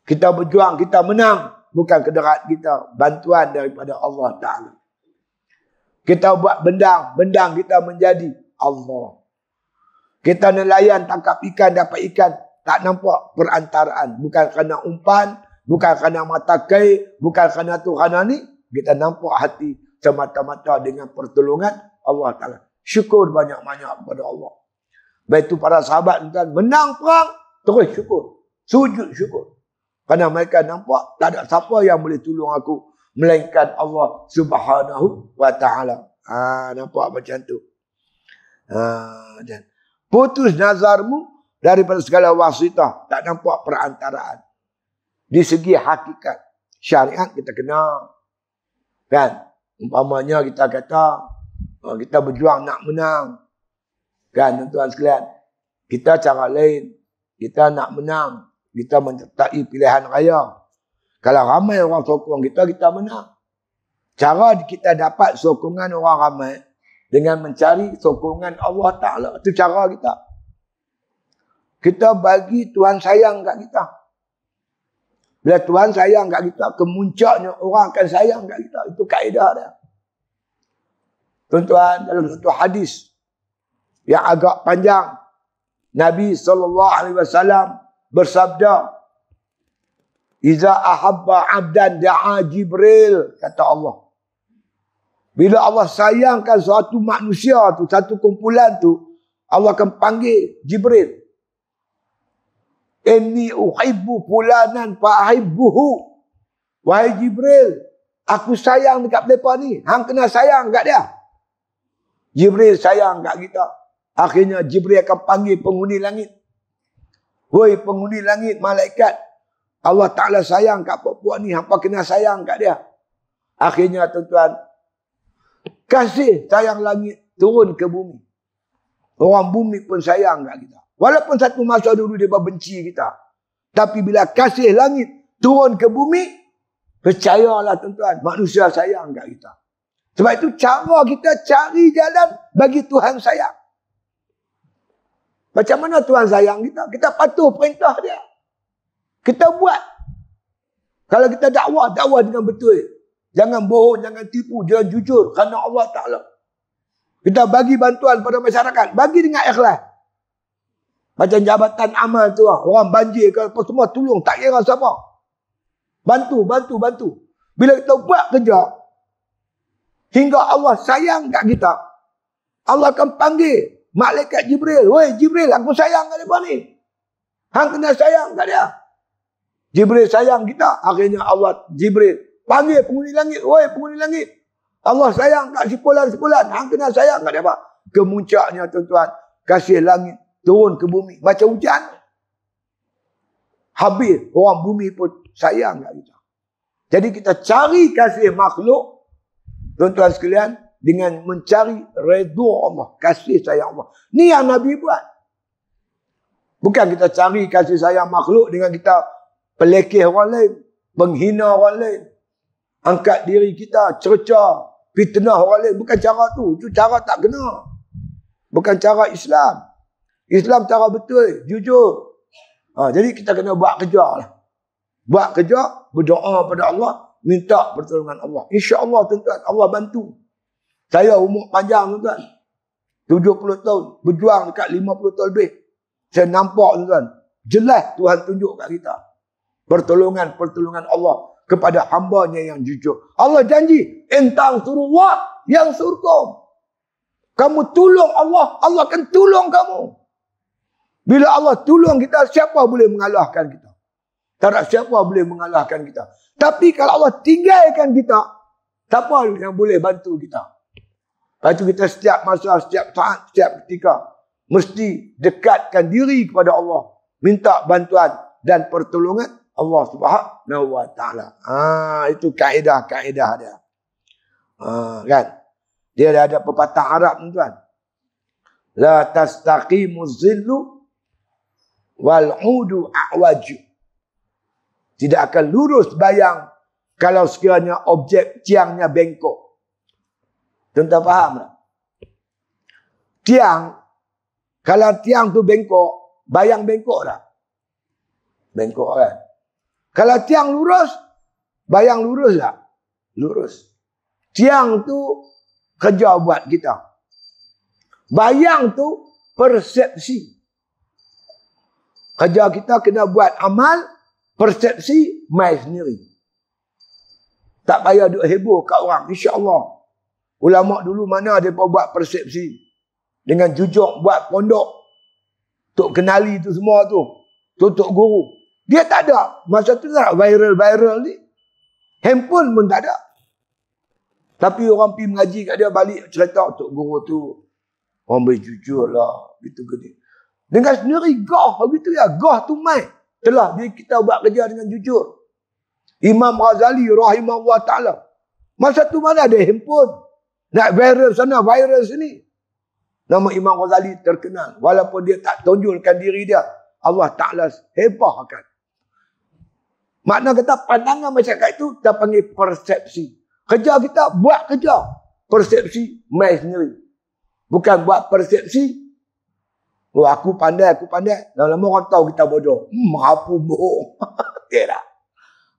kita berjuang, kita menang. Bukan kederat kita. Bantuan daripada Allah Ta'ala. Kita buat bendang. Bendang kita menjadi Allah. Kita nelayan tangkap ikan dapat ikan. Tak nampak perantaraan. Bukan kerana umpan. Bukan kerana mata kai. Bukan kerana tu kerana ni. Kita nampak hati semata-mata dengan pertolongan Allah Ta'ala. Syukur banyak-banyak kepada Allah. Baik itu para sahabat menang perang. Terus syukur. Sujud syukur. Kerana mereka nampak tak ada siapa yang boleh tolong aku. Melainkan Allah subhanahu wa ta'ala. Ha, nampak macam tu. Ha, dan putus nazarmu daripada segala wasitah. Tak nampak perantaraan. Di segi hakikat syariat kita kenal. Kan? Umpamanya kita kata oh, kita berjuang nak menang. Kan tuan-tuan sekalian? Kita cara lain. Kita nak menang kita menyertai pilihan raya. Kalau ramai orang sokong kita, kita menang. Cara kita dapat sokongan orang ramai dengan mencari sokongan Allah Ta'ala. Itu cara kita. Kita bagi Tuhan sayang kat kita. Bila Tuhan sayang kat kita, kemuncaknya orang akan sayang kat kita. Itu kaedah dia. Tuan-tuan, dalam satu hadis yang agak panjang, Nabi SAW bersabda iza ahabba abdan da'a jibril kata Allah bila Allah sayangkan suatu manusia tu satu kumpulan tu Allah akan panggil jibril inni uhibbu fulanan fa uhibbuhu wahai jibril aku sayang dekat mereka ni hang kena sayang dekat dia jibril sayang dekat kita akhirnya jibril akan panggil penghuni langit Woi penghuni langit malaikat. Allah Ta'ala sayang kat perempuan ni. Apa kena sayang kat dia. Akhirnya tuan-tuan. Kasih sayang langit turun ke bumi. Orang bumi pun sayang kat kita. Walaupun satu masa dulu dia benci kita. Tapi bila kasih langit turun ke bumi. Percayalah tuan-tuan. Manusia sayang kat kita. Sebab itu cara kita cari jalan bagi Tuhan sayang. Macam mana Tuhan sayang kita? Kita patuh perintah dia. Kita buat. Kalau kita dakwah, dakwah dengan betul. Jangan bohong, jangan tipu, jangan jujur. Kerana Allah Ta'ala. Kita bagi bantuan pada masyarakat. Bagi dengan ikhlas. Macam jabatan amal tu lah. Orang banjir ke apa semua tolong. Tak kira siapa. Bantu, bantu, bantu. Bila kita buat kerja. Hingga Allah sayang kat kita. Allah akan panggil Malaikat Jibril. woi Jibril aku sayang kat depan ni. Hang kena sayang kat dia. Jibril sayang kita. Akhirnya Allah Jibril. Panggil penghuni langit. woi penghuni langit. Allah sayang kat si polan si polan. Hang kena sayang kat dia apa? Kemuncaknya tuan-tuan. Kasih langit turun ke bumi. baca hujan. Habis orang bumi pun sayang kat kita. Jadi kita cari kasih makhluk. Tuan-tuan sekalian dengan mencari redha Allah, kasih sayang Allah. Ni yang Nabi buat. Bukan kita cari kasih sayang makhluk dengan kita pelekeh orang lain, penghina orang lain, angkat diri kita, cerca, fitnah orang lain. Bukan cara tu. Itu cara tak kena. Bukan cara Islam. Islam cara betul, jujur. Ha, jadi kita kena buat kerja lah. Buat kerja, berdoa kepada Allah, minta pertolongan Allah. InsyaAllah tuan-tuan, Allah bantu. Saya umur panjang tu tuan. 70 tahun. Berjuang dekat 50 tahun lebih. Saya nampak tu tuan. Jelas Tuhan tunjuk kat kita. Pertolongan-pertolongan Allah kepada hambanya yang jujur. Allah janji. Entang suruh Allah yang suruh Kamu tolong Allah. Allah akan tolong kamu. Bila Allah tolong kita, siapa boleh mengalahkan kita? Tak ada siapa boleh mengalahkan kita. Tapi kalau Allah tinggalkan kita, siapa yang boleh bantu kita? Lepas itu kita setiap masa, setiap saat, setiap ketika. Mesti dekatkan diri kepada Allah. Minta bantuan dan pertolongan Allah subhanahu wa ta'ala. Ha, itu kaedah-kaedah dia. Ha, kan? Dia ada, ada pepatah Arab ni tuan. La tastaqimu zillu wal udu Tidak akan lurus bayang kalau sekiranya objek tiangnya bengkok. Tentu tuan faham tak? Tiang, kalau tiang tu bengkok, bayang bengkok tak? Bengkok kan? Kalau tiang lurus, bayang lurus tak? Lurus. Tiang tu kerja buat kita. Bayang tu persepsi. Kerja kita kena buat amal, persepsi, mai sendiri. Tak payah duk heboh kat orang. InsyaAllah. Ulama dulu mana mereka buat persepsi. Dengan jujur buat pondok. Untuk kenali itu semua tu. Tutup guru. Dia tak ada. Masa tu tak lah viral-viral ni. Handphone pun tak ada. Tapi orang pergi mengaji kat dia balik cerita Tok Guru tu. Orang boleh jujur lah. Gitu gini. Dengan sendiri gah gitu ya. Gah tu mai. Telah dia kita buat kerja dengan jujur. Imam Ghazali rahimahullah ta'ala. Masa tu mana ada handphone. Nak viral sana, viral sini. Nama Imam Ghazali terkenal. Walaupun dia tak tunjulkan diri dia. Allah Ta'ala hebahkan. Makna kata pandangan masyarakat itu kita panggil persepsi. Kerja kita buat kerja. Persepsi main sendiri. Bukan buat persepsi. Oh, aku pandai, aku pandai. Lama-lama orang tahu kita bodoh. Hmm, apa bohong. Tidak.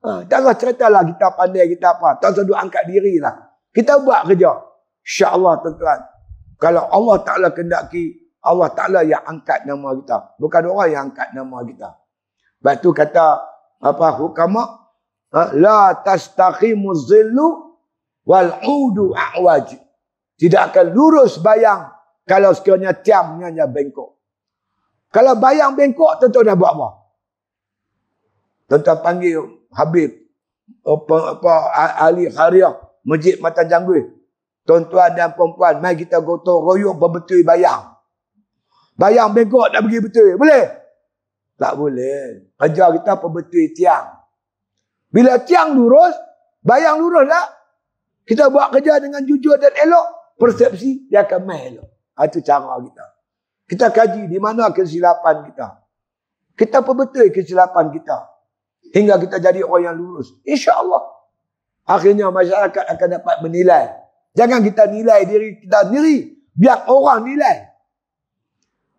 Ha, tak usah ceritalah kita pandai, kita apa. Tak usah angkat diri lah. Kita buat kerja. InsyaAllah tuan-tuan. Kalau Allah Ta'ala kendaki, Allah Ta'ala yang angkat nama kita. Bukan orang yang angkat nama kita. Lepas tu kata, apa hukama? Ha? La tastaqimu zillu wal a'waj. Tidak akan lurus bayang kalau sekiranya tiangnya hanya bengkok. Kalau bayang bengkok, tentu dah buat apa? Tentu panggil Habib, apa, apa, Ali Khariah, Masjid Matan Janggui. Tuan-tuan dan perempuan, mari kita gotong royong berbetul bayang. Bayang bengkok nak pergi betul. Boleh? Tak boleh. Kerja kita perbetul tiang. Bila tiang lurus, bayang lurus tak? Kita buat kerja dengan jujur dan elok, persepsi dia akan main elok. Itu ha, cara kita. Kita kaji di mana kesilapan kita. Kita perbetul kesilapan kita. Hingga kita jadi orang yang lurus. InsyaAllah. Akhirnya masyarakat akan dapat menilai Jangan kita nilai diri kita sendiri. Biar orang nilai.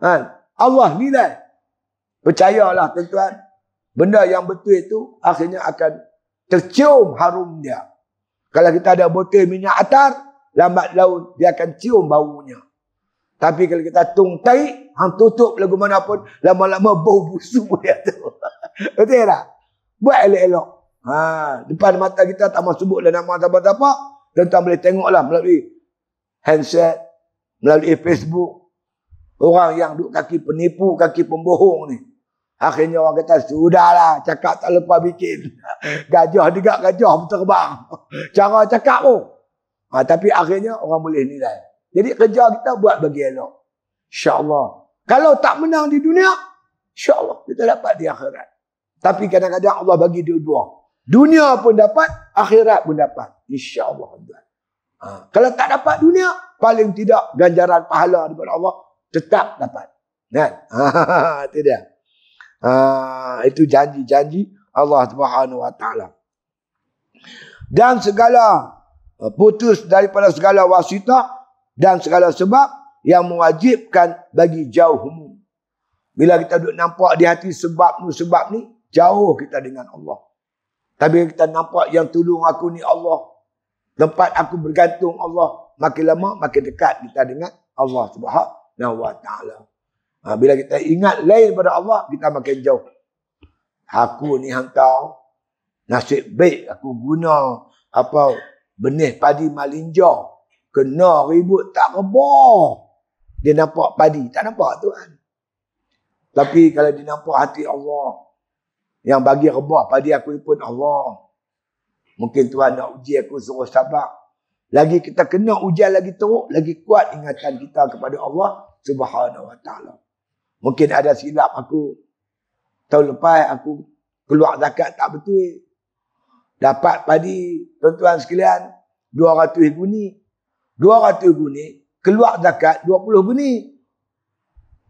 Ha. Allah nilai. Percayalah tuan-tuan. Benda yang betul itu akhirnya akan tercium harum dia. Kalau kita ada botol minyak atar, lambat laun dia akan cium baunya. Tapi kalau kita tung hang tutup lagu mana pun, lama-lama bau busuk dia tu. Betul tak? Buat elok-elok. Ha, depan mata kita tak mahu sebutlah nama siapa-siapa tuan-tuan boleh tengoklah melalui handset, melalui Facebook. Orang yang duduk kaki penipu, kaki pembohong ni. Akhirnya orang kata, sudahlah cakap tak lepas bikin. Gajah juga gajah terbang. Cara cakap pun. Ha, tapi akhirnya orang boleh nilai. Jadi kerja kita buat bagi elok. InsyaAllah. Kalau tak menang di dunia, InsyaAllah kita dapat di akhirat. Tapi kadang-kadang Allah bagi dua-dua. Dunia pun dapat, akhirat pun dapat. InsyaAllah. Ha. Kalau tak dapat dunia, paling tidak ganjaran pahala daripada Allah tetap dapat. Kan? Ha, itu dia. Ha, itu janji-janji Allah Subhanahu Wa Taala. Dan segala ha, putus daripada segala wasitah dan segala sebab yang mewajibkan bagi jauhmu. Bila kita duduk nampak di hati sebabmu sebab ni, jauh kita dengan Allah. Tapi kita nampak yang tolong aku ni Allah. Tempat aku bergantung Allah. Makin lama, makin dekat kita dengan Allah subhanahu wa ta'ala. Ha, bila kita ingat lain daripada Allah, kita makin jauh. Aku ni hantar nasib baik. Aku guna apa benih padi malinjau. Kena ribut tak rebah. Dia nampak padi. Tak nampak Tuhan. Tapi kalau dia nampak hati Allah, yang bagi rebah pada aku ni pun Allah. Mungkin Tuhan nak uji aku suruh sabar. Lagi kita kena ujian lagi teruk, lagi kuat ingatan kita kepada Allah Subhanahu Wa Taala. Mungkin ada silap aku. Tahun lepas aku keluar zakat tak betul. Dapat padi tuan-tuan sekalian 200 guni. 200 guni keluar zakat 20 guni.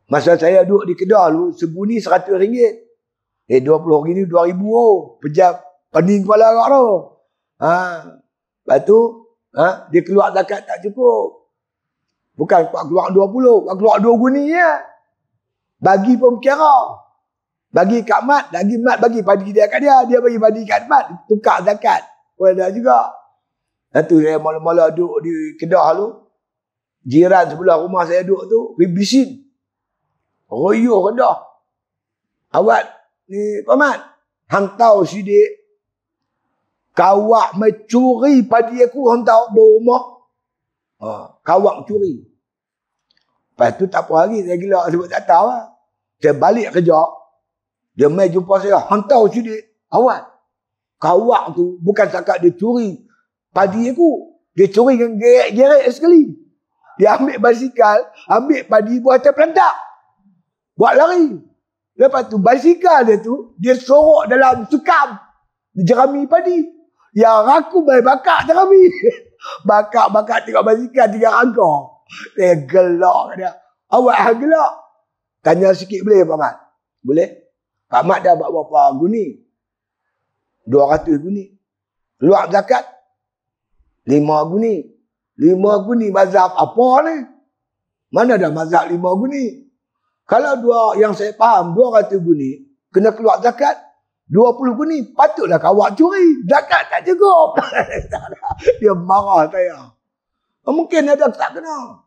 Masa saya duduk di Kedah dulu seguni 100 ringgit. Eh 20 orang ni 2000 orang oh, pejabat pening kepala agak tu. Ha. Lepas tu ha, dia keluar zakat tak cukup. Bukan kau keluar 20, kau keluar 2 guni ya. Bagi pun kira. Bagi kat mat, lagi mat bagi padi dia kat dia, dia bagi padi kat mat, tukar zakat. Pun ada juga. tu dia mula-mula duduk di Kedah tu. Jiran sebelah rumah saya duduk tu, bisin. Royoh Kedah. Awak ni paman hantau sidik kawak mencuri padi aku hantau berumah ha, kawak curi lepas tu tak puas hari saya gila sebab tak tahu lah. saya balik kerja dia mai jumpa saya hantau sidik awal kawak tu bukan sakat dia curi padi aku dia curi dengan gerak-gerak sekali dia ambil basikal ambil padi buat atas pelantak buat lari Lepas tu basikal dia tu dia sorok dalam sekam jerami padi. Yang aku baik bakar jerami. Bakar-bakar tengok basikal tiga harga. Dia gelak dia. Awak hang ah, gelak. Tanya sikit boleh Pak Mat? Boleh? Pak Mat dah buat berapa guni? 200 guni. Luar zakat? 5 guni. 5 guni mazhab apa ni? Mana ada mazhab 5 guni? Kalau dua yang saya faham, dua ratus guni, kena keluar zakat. Dua puluh guni, patutlah kawak curi. Zakat tak cukup. Dia marah saya. Oh, mungkin ada tak kena.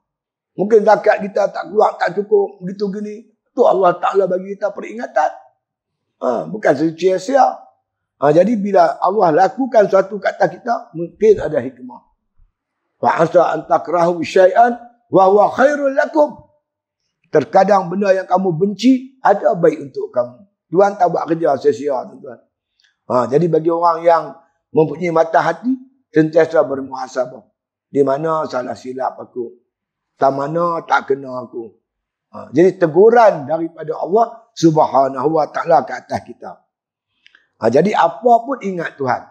Mungkin zakat kita tak keluar, tak cukup. Begitu gini. Tu Allah Ta'ala bagi kita peringatan. Ha, bukan sia-sia. Ha, jadi bila Allah lakukan suatu kata kita, mungkin ada hikmah. Fa'asa antakrahu syai'an wa huwa khairul lakum. Terkadang benda yang kamu benci ada baik untuk kamu. Tuhan tak buat kerja sia-sia tuan. Ha, jadi bagi orang yang mempunyai mata hati sentiasa bermuhasabah. Di mana salah silap aku? Tak mana tak kena aku? Ha, jadi teguran daripada Allah Subhanahu wa taala ke atas kita. Ha, jadi apa pun ingat Tuhan.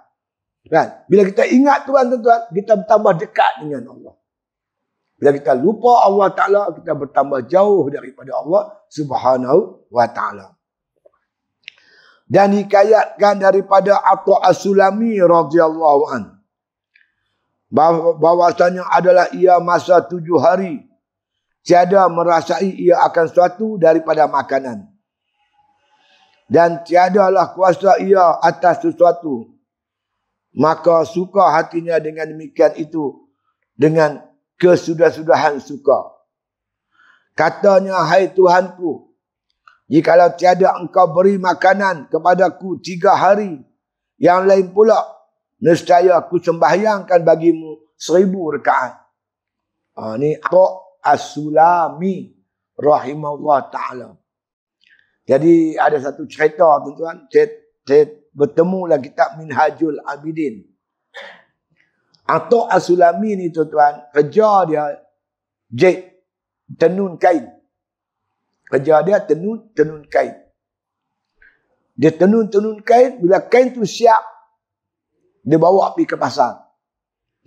Kan? Bila kita ingat Tuhan tuan-tuan, kita bertambah dekat dengan Allah. Bila kita lupa Allah Ta'ala, kita bertambah jauh daripada Allah Subhanahu Wa Ta'ala. Dan hikayatkan daripada Atta As-Sulami radhiyallahu an. Bahawasanya adalah ia masa tujuh hari. Tiada merasai ia akan suatu daripada makanan. Dan tiadalah kuasa ia atas sesuatu. Maka suka hatinya dengan demikian itu. Dengan kesudah-sudahan suka. Katanya, hai Tuhanku, jikalau tiada engkau beri makanan kepadaku tiga hari, yang lain pula, nescaya aku sembahyangkan bagimu seribu rekaan. Ha, ini Atok As-Sulami rahimahullah ta'ala. Jadi ada satu cerita tuan-tuan, cerita, cerita, bertemulah kitab Minhajul Abidin. Atau Asulami ni tuan-tuan, kerja dia jet tenun kain. Kerja dia tenun tenun kain. Dia tenun tenun kain, bila kain tu siap, dia bawa pergi ke pasar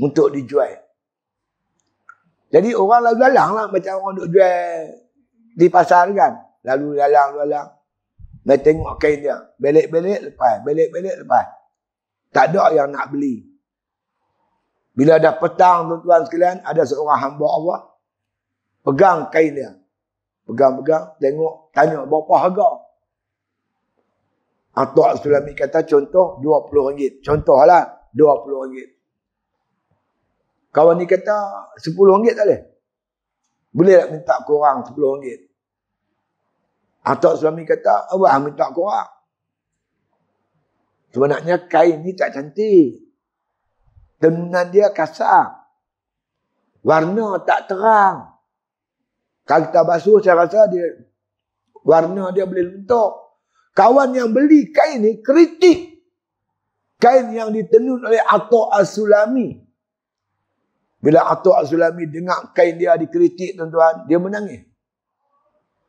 untuk dijual. Jadi orang lalu lalang lah macam orang duk jual di pasar kan. Lalu lalang lalang. Mereka tengok kain dia. Belik-belik lepas. Belik-belik lepas. Tak ada yang nak beli. Bila dah petang tuan-tuan sekalian, ada seorang hamba Allah pegang kain dia. Pegang-pegang, tengok, tanya berapa harga. atau Sulami kata contoh RM20. Contohlah RM20. Kawan ni kata RM10 tak boleh. Boleh tak minta kurang RM10? atau Sulami kata, awak minta kurang. Sebenarnya kain ni tak cantik tenunan dia kasar. Warna tak terang. Kalau kita basuh saya rasa dia warna dia boleh luntur. Kawan yang beli kain ni kritik. Kain yang ditenun oleh Atok Asulami. Bila Atok Asulami dengar kain dia dikritik tuan-tuan, dia menangis.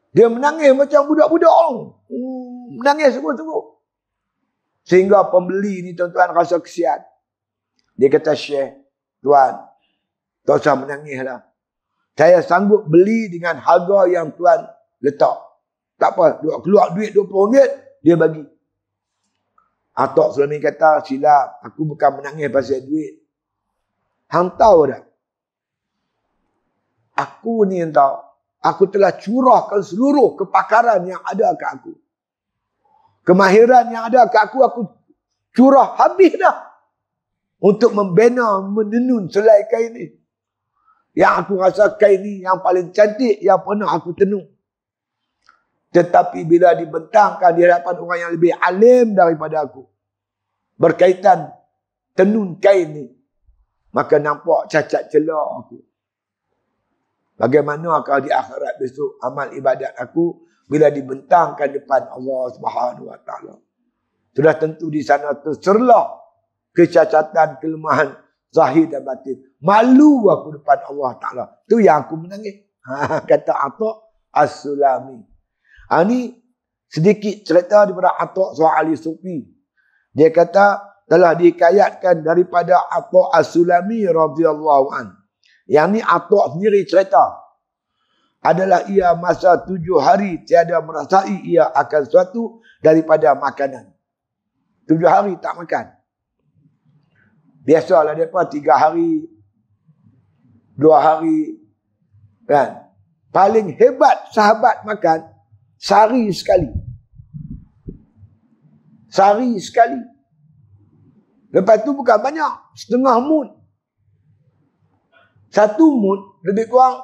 Dia menangis macam budak-budak. orang, hmm, Menangis semua-semua. Sehingga pembeli ni tuan-tuan rasa kesian. Dia kata Syekh, Tuan, tak usah lah. Saya sanggup beli dengan harga yang Tuan letak. Tak apa, dia keluar duit RM20, dia bagi. Atok Sulami kata, silap, aku bukan menangis pasal duit. Hang tahu dah. Aku ni yang tahu. Aku telah curahkan seluruh kepakaran yang ada ke aku. Kemahiran yang ada ke aku, aku curah habis dah untuk membina menenun selai kain ni. Yang aku rasa kain ni yang paling cantik yang pernah aku tenun. Tetapi bila dibentangkan di hadapan orang yang lebih alim daripada aku. Berkaitan tenun kain ni. Maka nampak cacat celah aku. Bagaimana kalau di akhirat besok amal ibadat aku bila dibentangkan depan Allah Subhanahu Wa Taala. Sudah tentu di sana terserlah kecacatan, kelemahan zahir dan batin. Malu aku depan Allah Ta'ala. Itu yang aku menangis. Ha, kata Atok As-Sulami. Ha, ini sedikit cerita daripada Atok Ali Sufi. Dia kata telah dikayatkan daripada Atok As-Sulami radhiyallahu Yang ini Atok sendiri cerita. Adalah ia masa tujuh hari tiada merasai ia akan sesuatu daripada makanan. Tujuh hari tak makan. Biasalah dia mereka tiga hari, dua hari. Kan? Paling hebat sahabat makan, sehari sekali. Sehari sekali. Lepas tu bukan banyak, setengah mood. Satu mood lebih kurang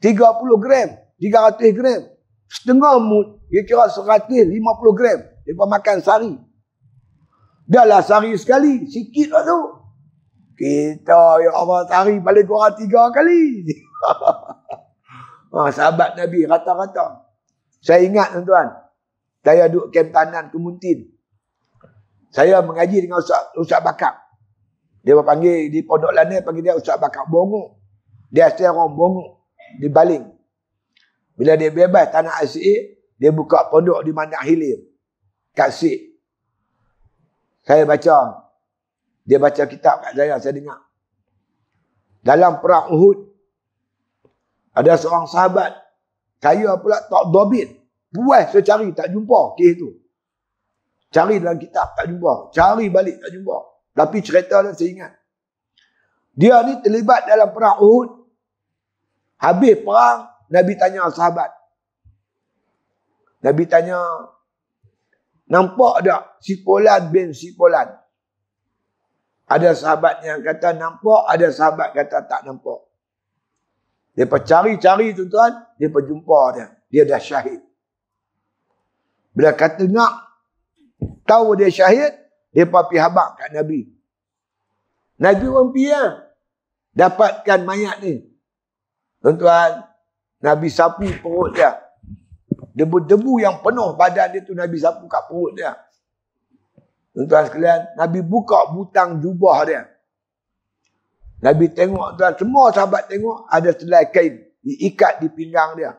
30 gram, 300 gram. Setengah mood, dia kira 150 gram. Dia makan sehari. Dahlah sehari sekali. Sikit lah tu. Kita ya Allah sehari paling kurang tiga kali. ha, sahabat Nabi rata-rata. Saya ingat tuan-tuan. Saya duduk kem tanan kemuntin. Saya mengaji dengan Ustaz, Ustaz Bakar. Dia panggil di pondok lana, panggil dia Ustaz Bakar bongok. Dia asyik orang bongok. di baling. Bila dia bebas tanah asyik, dia buka pondok di mana hilir. Kat Sik. Saya baca. Dia baca kitab kat saya, saya dengar. Dalam perang Uhud, ada seorang sahabat, kaya pula tak dobit. Buah saya cari, tak jumpa kes tu. Cari dalam kitab, tak jumpa. Cari balik, tak jumpa. Tapi cerita dia saya ingat. Dia ni terlibat dalam perang Uhud. Habis perang, Nabi tanya sahabat. Nabi tanya, Nampak tak si Polan bin si Polan? Ada sahabat yang kata nampak, ada sahabat kata tak nampak. Mereka cari-cari tuan-tuan, mereka jumpa dia. Dia dah syahid. Bila kata nak tahu dia syahid, dia pergi habak kat Nabi. Nabi pun pergi lah. Dapatkan mayat ni. Tuan-tuan, Nabi sapi perut dia. Debu-debu yang penuh badan dia tu Nabi sapu kat perut dia. Tuan-tuan sekalian, Nabi buka butang jubah dia. Nabi tengok tuan, semua sahabat tengok ada selai kain diikat di pinggang dia.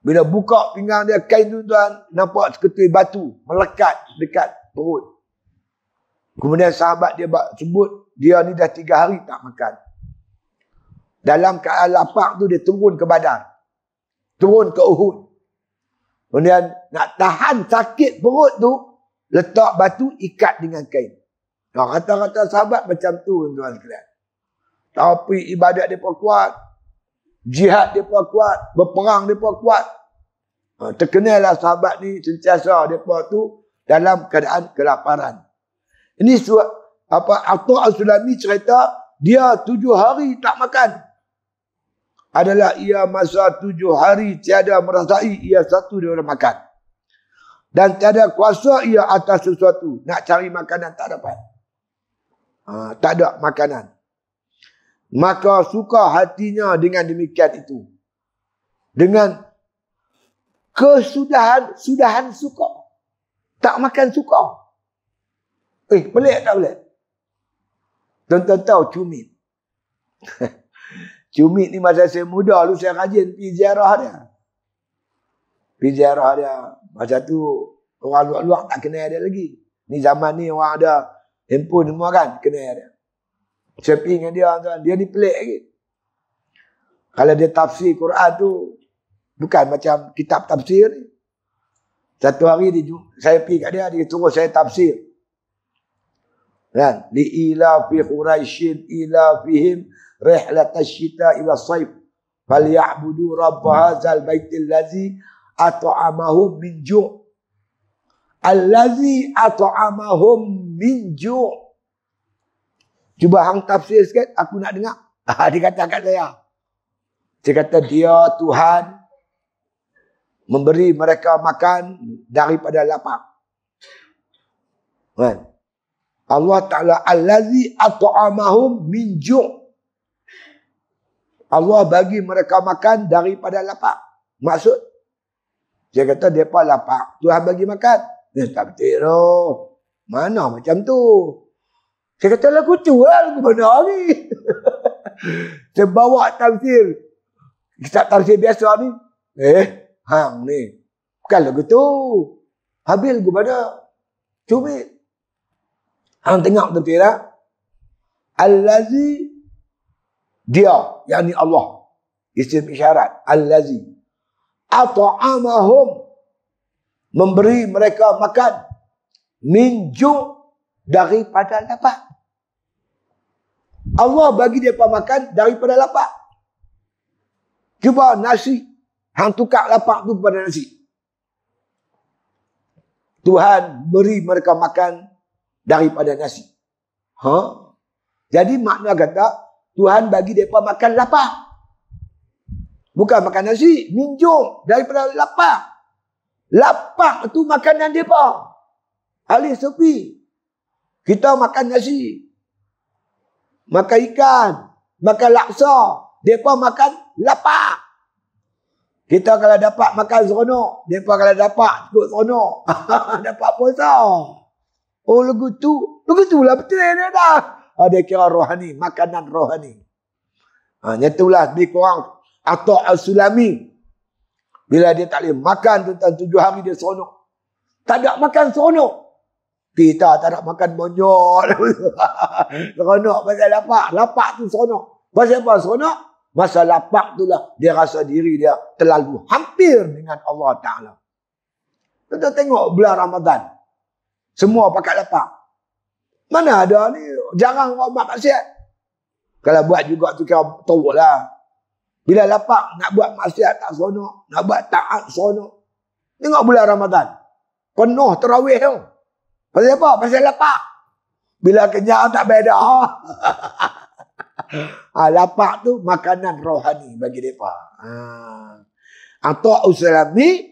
Bila buka pinggang dia, kain tu tuan nampak seketul batu melekat dekat perut. Kemudian sahabat dia sebut, dia ni dah tiga hari tak makan. Dalam keadaan lapar tu dia turun ke badan turun ke Uhud. Kemudian nak tahan sakit perut tu, letak batu ikat dengan kain. Nah, kata-kata sahabat macam tu tuan-tuan sekalian. Tapi ibadat dia kuat. Jihad dia kuat. Berperang dia kuat. Ha, terkenalah sahabat ni sentiasa dia tu dalam keadaan kelaparan. Ini suat, apa Atta al cerita dia tujuh hari tak makan adalah ia masa tujuh hari tiada merasai ia satu dia orang makan. Dan tiada kuasa ia atas sesuatu. Nak cari makanan tak dapat. Ha, tak ada makanan. Maka suka hatinya dengan demikian itu. Dengan kesudahan, sudahan suka. Tak makan suka. Eh, pelik tak pelik? Tuan-tuan tahu cumin. Cumit ni masa saya muda lalu saya rajin pergi ziarah dia. Pergi ziarah dia. Masa tu orang luar-luar tak kenal dia lagi. Ni zaman ni orang ada handphone semua kan kenal dia. Saya pergi dengan dia tuan. Dia ni pelik lagi. Kalau dia tafsir Quran tu bukan macam kitab tafsir ni. Satu hari dia, saya pergi kat dia, dia suruh saya tafsir. Kan? Li ila fi Quraishin ila fihim rihlat asyita ila saif falyabudu rabb hadzal baitil ladzi at'amahum min ju' allazi at'amahum min ju' cuba hang tafsir sikit aku nak dengar ah, dia kata kat saya dia kata dia tuhan memberi mereka makan daripada lapar kan Allah Ta'ala al Allazi at'amahum min ju' Allah bagi mereka makan daripada lapak. Maksud? Dia kata, mereka lapak. Tuhan bagi makan. Eh, tak betul. Mana macam tu? Saya kata, aku jual ke mana hari? Saya bawa tafsir. Kitab tafsir biasa ni. Eh, hang ni. Bukan lagu tu. Habil ke mana? Cumit. Hang tengok tu tidak? Allazi dia yakni Allah isim isyarat Al-Lazim, allazi at'amahum memberi mereka makan minju daripada lapar Allah bagi dia makan daripada lapar cuba nasi hang tukar lapak tu kepada nasi Tuhan beri mereka makan daripada nasi. Ha? Jadi makna kata Tuhan bagi mereka makan lapar. Bukan makan nasi. Minjung daripada lapar. Lapar itu makanan mereka. Alih sepi. Kita makan nasi. Makan ikan. Makan laksa. Mereka makan lapar. Kita kalau dapat makan seronok. Mereka kalau dapat cukup seronok. dapat puasa. Oh lagu tu. Lagu tu lah betul yang dia dah. Ada ah, kira rohani. Makanan rohani. Ha, ah, nyatulah lebih kurang. Atau al-sulami. Bila dia tak boleh makan tentang tujuh hari dia seronok. Tak ada makan seronok. Kita tak nak makan bonyol. seronok pasal lapak. Lapak tu seronok. Pasal apa seronok? Masa lapak tu lah dia rasa diri dia terlalu hampir dengan Allah Ta'ala. Kita tengok bulan Ramadan. Semua pakai lapak. Mana ada ni? Jarang orang buat maksiat. Kalau buat juga tu kau tahu lah. Bila lapak nak buat maksiat tak seronok. Nak buat taat seronok. Tengok bulan Ramadan. Penuh terawih tu. Pasal apa? Pasal lapak. Bila kenyang tak beda. ha, ah, lapar tu makanan rohani bagi mereka. Ha. Ah. Atau usulam ni.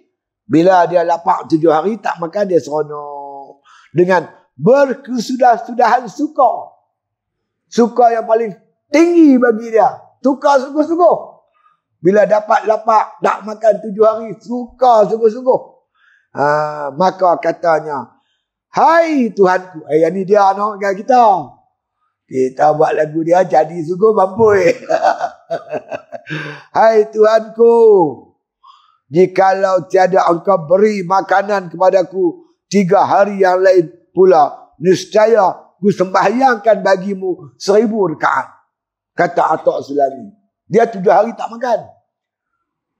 Bila dia lapak tujuh hari tak makan dia seronok. Dengan berkesudah-sudahan suka. Suka yang paling tinggi bagi dia. Suka sungguh-sungguh. Bila dapat lapak, nak makan tujuh hari, suka sungguh-sungguh. Ha, maka katanya, Hai Tuhanku. Eh, yang ni dia no, dengan kita. Kita buat lagu dia jadi sungguh mampu. Hai Tuhanku. Jikalau tiada engkau beri makanan kepadaku tiga hari yang lain pula niscaya ku sembahyangkan bagimu seribu rekaat. Kata Atok Sulami. Dia tujuh hari tak makan.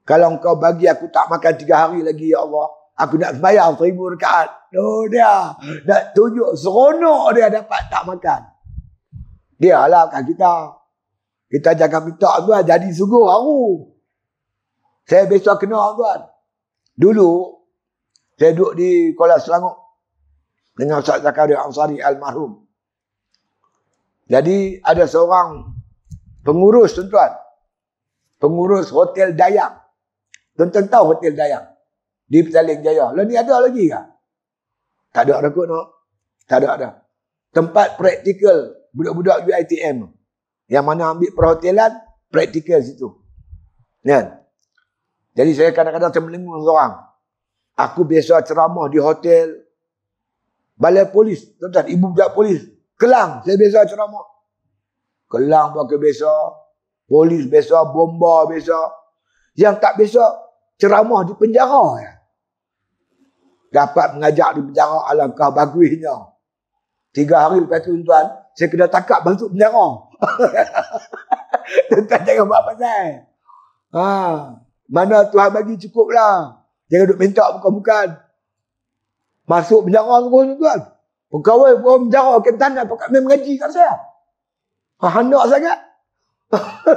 Kalau engkau bagi aku tak makan tiga hari lagi ya Allah. Aku nak sembahyang seribu rekaat. Oh dia nak tunjuk seronok dia dapat tak makan. Dia halalkan kita. Kita jangan minta tuan jadi sungguh haru. Saya besok kena tuan. Dulu saya duduk di Kuala Selangor dengan Ustaz Zakaria Ansari almarhum. Jadi ada seorang pengurus tuan-tuan. Pengurus Hotel Dayang. Tuan-tuan tahu Hotel Dayang? Di Petaling Jaya. Lah ni ada lagi ke? Tak ada dah kot no. Tak ada dah. Tempat praktikal budak-budak UiTM. Yang mana ambil perhotelan, praktikal situ. Kan? Jadi saya kadang-kadang saya melengung orang. Aku biasa ceramah di hotel, balai polis. Tuan-tuan, ibu budak polis. Kelang, saya biasa ceramah. Kelang pakai biasa. Polis biasa, bomba biasa. Yang tak biasa, ceramah di penjara. Ya. Dapat mengajak di penjara, alangkah bagusnya. Tiga hari lepas tu, tuan-tuan, saya kena takap bantu penjara. tuan-tuan, jangan buat saya, Ha. Mana Tuhan bagi cukup lah. Jangan duduk minta bukan-bukan. Masuk penjara terus tuan. Pegawai pun penjara kentan dan pakat main mengaji kat saya. Ah, nak sangat.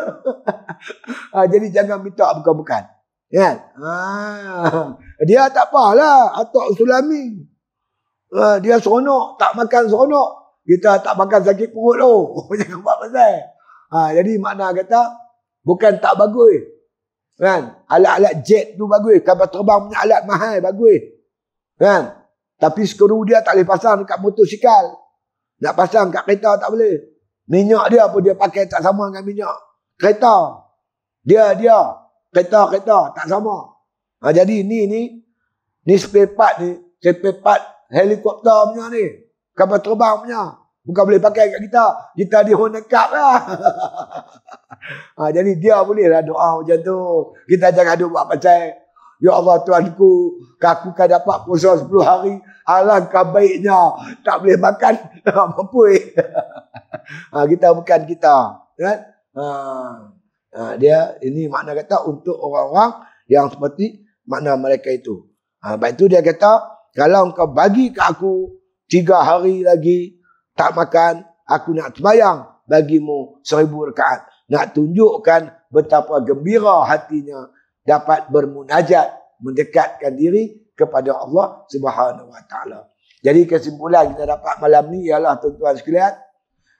ah, jadi jangan minta bukan-bukan. Ya. Ah. Dia tak apalah. atau sulami. Ah, dia seronok. Tak makan seronok. Kita tak makan sakit perut tu. jangan buat pasal. Ah, jadi makna kata. Bukan tak bagus. Kan? Alat-alat jet tu bagus. Kapal terbang punya alat mahal bagus. Kan? Tapi skru dia tak boleh pasang dekat motosikal. Nak pasang kat kereta tak boleh. Minyak dia pun dia pakai tak sama dengan minyak. Kereta. Dia, dia. Kereta-kereta tak sama. Ha, jadi ni, ni. Ni spare part ni. Spare part helikopter punya ni. Kapal terbang punya. Bukan boleh pakai kat kita. Kita di Honda Cup lah. ha, jadi dia boleh lah doa macam tu. Kita jangan ada buat pasal. Ya Allah Tuhan ku. Aku kan dapat puasa 10 hari. Alangkah baiknya tak boleh makan apa-apa. Eh. ha, kita bukan kita. Kan? Ha, ha, dia ini makna kata untuk orang-orang yang seperti makna mereka itu. Ha, baik itu dia kata kalau engkau bagi ke aku tiga hari lagi tak makan aku nak sembahyang bagimu seribu rekaat. Nak tunjukkan betapa gembira hatinya dapat bermunajat mendekatkan diri kepada Allah Subhanahu Wa Taala. Jadi kesimpulan kita dapat malam ni ialah tuan-tuan sekalian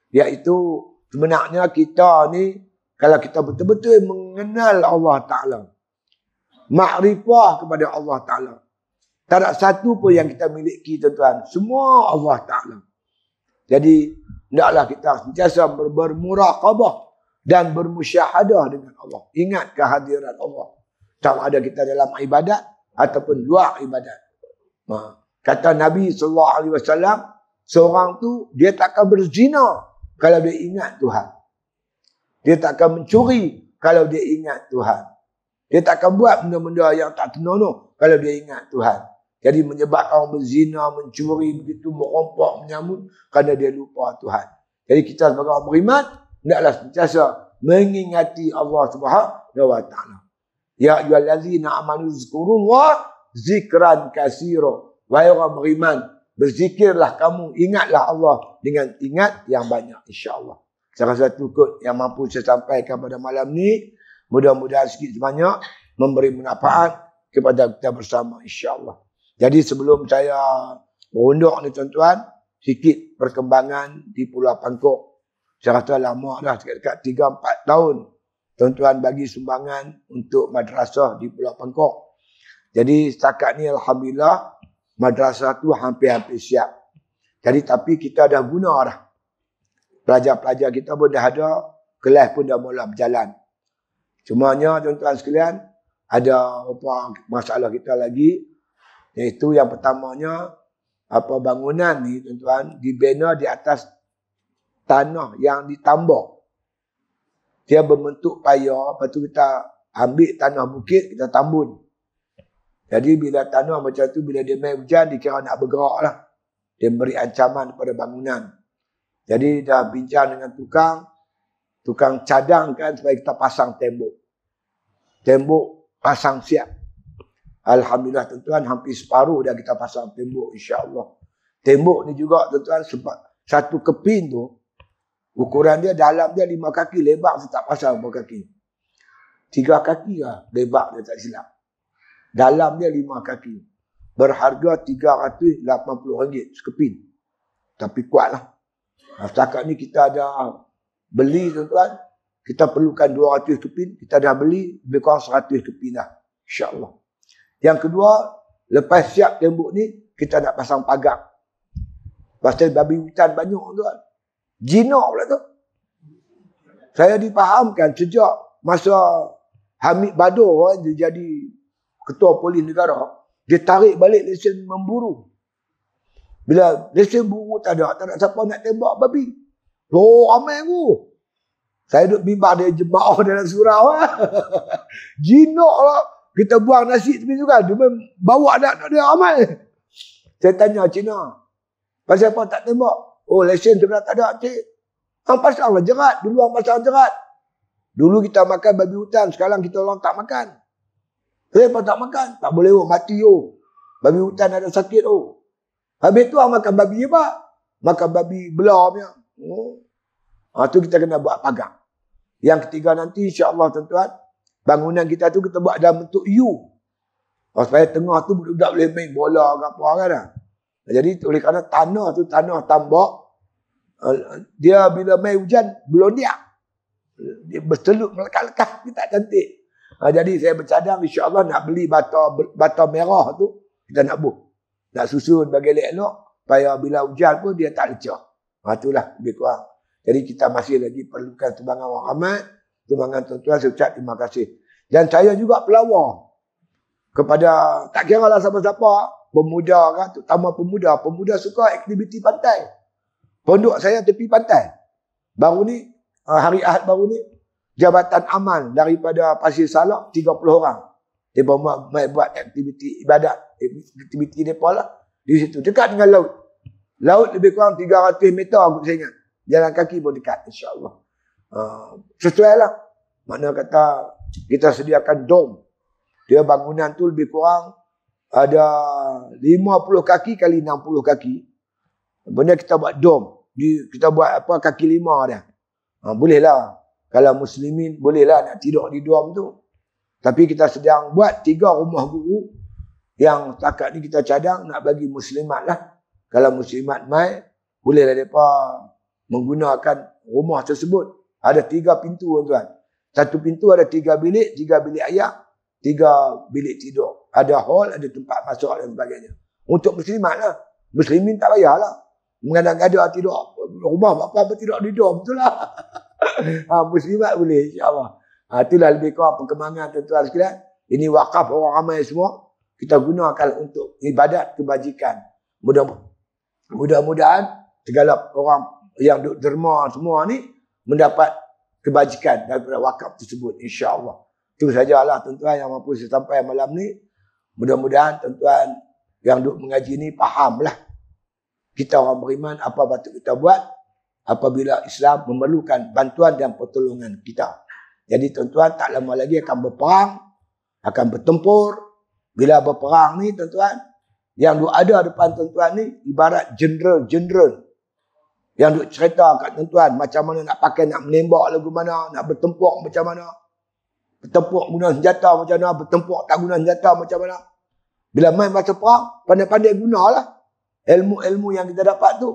iaitu sebenarnya kita ni kalau kita betul-betul mengenal Allah Taala makrifah kepada Allah Taala tak ada satu pun yang kita miliki tuan-tuan semua Allah Taala jadi hendaklah kita sentiasa bermuraqabah dan bermusyahadah dengan Allah ingat kehadiran Allah sama ada kita dalam ibadat ataupun luar ibadat. Ha. Kata Nabi sallallahu alaihi wasallam, seorang tu dia tak akan berzina kalau dia ingat Tuhan. Dia tak akan mencuri kalau dia ingat Tuhan. Dia tak akan buat benda-benda yang tak ternonoh kalau dia ingat Tuhan. Jadi menyebabkan orang berzina, mencuri, begitu merompak, menyamun kerana dia lupa Tuhan. Jadi kita sebagai orang beriman, tidaklah sentiasa mengingati Allah Subhanahu wa taala. Ya ayyuhal ladzina amanu zkurullah zikran kasiro. Wahai orang beriman, berzikirlah kamu, ingatlah Allah dengan ingat yang banyak insyaAllah. Saya rasa itu kot yang mampu saya sampaikan pada malam ni. Mudah-mudahan sikit sebanyak memberi manfaat kepada kita bersama insyaAllah. Jadi sebelum saya berunduk ni tuan-tuan, sikit perkembangan di Pulau Pangkok. Saya rasa lama dah, dekat-dekat 3-4 tahun tuan-tuan bagi sumbangan untuk madrasah di Pulau Pengkok. Jadi setakat ni Alhamdulillah madrasah tu hampir-hampir siap. Jadi tapi kita dah guna dah. Pelajar-pelajar kita pun dah ada. Kelas pun dah mula berjalan. Cumanya tuan-tuan sekalian ada apa masalah kita lagi. Iaitu yang pertamanya apa bangunan ni tuan-tuan dibina di atas tanah yang ditambah dia berbentuk payah, lepas tu kita ambil tanah bukit, kita tambun. Jadi bila tanah macam tu, bila dia main hujan, dia kira nak bergerak lah. Dia beri ancaman kepada bangunan. Jadi dah bincang dengan tukang, tukang cadangkan supaya kita pasang tembok. Tembok pasang siap. Alhamdulillah tuan-tuan, hampir separuh dah kita pasang tembok insyaAllah. Tembok ni juga tuan-tuan, sebab satu keping tu, Ukuran dia dalam dia lima kaki lebar saya tak pasang berapa kaki. Tiga kaki lah lebar dia tak silap. Dalam dia lima kaki. Berharga RM380 sekeping. Tapi kuat lah. Ha, setakat ni kita ada beli tuan-tuan. Kita perlukan 200 keping. Kita dah beli lebih kurang 100 keping lah. InsyaAllah. Yang kedua, lepas siap tembok ni, kita nak pasang pagar. Pasal babi hutan banyak tuan. Jina pula tu. Saya dipahamkan sejak masa Hamid Badur eh, dia jadi ketua polis negara. Dia tarik balik lesen memburu. Bila lesen buru tak ada, tak ada siapa nak tembak babi. Loh ramai aku. Saya duduk bimbang dia jemaah dalam surau. Ha? Eh. Jinak lah. Kita buang nasi tepi tu kan. Dia bawa anak dia ramai. Saya tanya Cina. Pasal apa tak tembak? Oh lesen tu tak ada cik. Hang pasanglah jerat. Dulu hang pasang jerat. Dulu kita makan babi hutan. Sekarang kita orang tak makan. Eh tak makan. Tak boleh oh mati oh. Babi hutan ada sakit oh. Habis tu hang makan babi apa? Makan babi belah punya. Oh. Ha, kita kena buat pagang. Yang ketiga nanti insyaAllah tuan-tuan. Bangunan kita tu kita buat dalam bentuk U. Oh, supaya tengah tu budak-budak boleh main bola ke apa kan. Ha? Jadi oleh kerana tanah tu tanah tambak eh, dia bila mai hujan belum dia dia bertelut melekat-lekat dia tak cantik. Ha, jadi saya bercadang insya-Allah nak beli bata bata merah tu kita nak buh. Nak susun bagi elok-elok supaya bila hujan pun dia tak lecah. Ha itulah lebih kurang. Jadi kita masih lagi perlukan sumbangan orang ramai, sumbangan tuan-tuan saya ucap terima kasih. Dan saya juga pelawa kepada tak kira lah siapa-siapa pemuda kah, terutama pemuda. Pemuda suka aktiviti pantai. Pondok saya tepi pantai. Baru ni, ah, hari Ahad baru ni, Jabatan aman daripada Pasir Salak, 30 orang. Mereka buat, buat, buat aktiviti ibadat, aktiviti mereka lah. Di situ, dekat dengan laut. Laut lebih kurang 300 meter aku saya ingat. Jalan kaki pun dekat, insyaAllah. Uh, sesuai lah. Maknanya kata, kita sediakan dom. Dia bangunan tu lebih kurang ada 50 kaki kali 60 kaki. Benda kita buat dom. kita buat apa kaki lima dia. Ha, bolehlah. Kalau muslimin bolehlah nak tidur di dom tu. Tapi kita sedang buat tiga rumah guru. Yang takat ni kita cadang nak bagi muslimat lah. Kalau muslimat mai. Bolehlah mereka menggunakan rumah tersebut. Ada tiga pintu tuan. Satu pintu ada tiga bilik. Tiga bilik ayak. Tiga bilik tidur ada hall, ada tempat masuk dan sebagainya. Untuk muslimat lah. Muslimin tak payahlah. Mengadang-adang tidur rumah apa apa tidak di dom tu lah. ha, muslimat boleh insyaAllah. Ha, itulah lebih kurang perkembangan tuan-tuan sekalian. Ini wakaf orang ramai semua. Kita gunakan untuk ibadat kebajikan. Mudah-mudahan, mudah segala orang yang duduk derma semua ni mendapat kebajikan daripada wakaf tersebut insyaAllah. Itu sajalah tuan-tuan yang mampu saya sampai malam ni. Mudah-mudahan tuan-tuan yang duduk mengaji ni lah Kita orang beriman apa patut kita buat apabila Islam memerlukan bantuan dan pertolongan kita. Jadi tuan-tuan tak lama lagi akan berperang, akan bertempur. Bila berperang ni tuan-tuan, yang duduk ada depan tuan-tuan ni ibarat jenderal-jenderal. Yang duduk cerita kat tuan-tuan macam mana nak pakai, nak menembak lagu mana, nak bertempur macam mana. Bertempur guna senjata macam mana, bertempur tak guna senjata macam mana. Bila main macam perang, pandai-pandai gunalah ilmu-ilmu yang kita dapat tu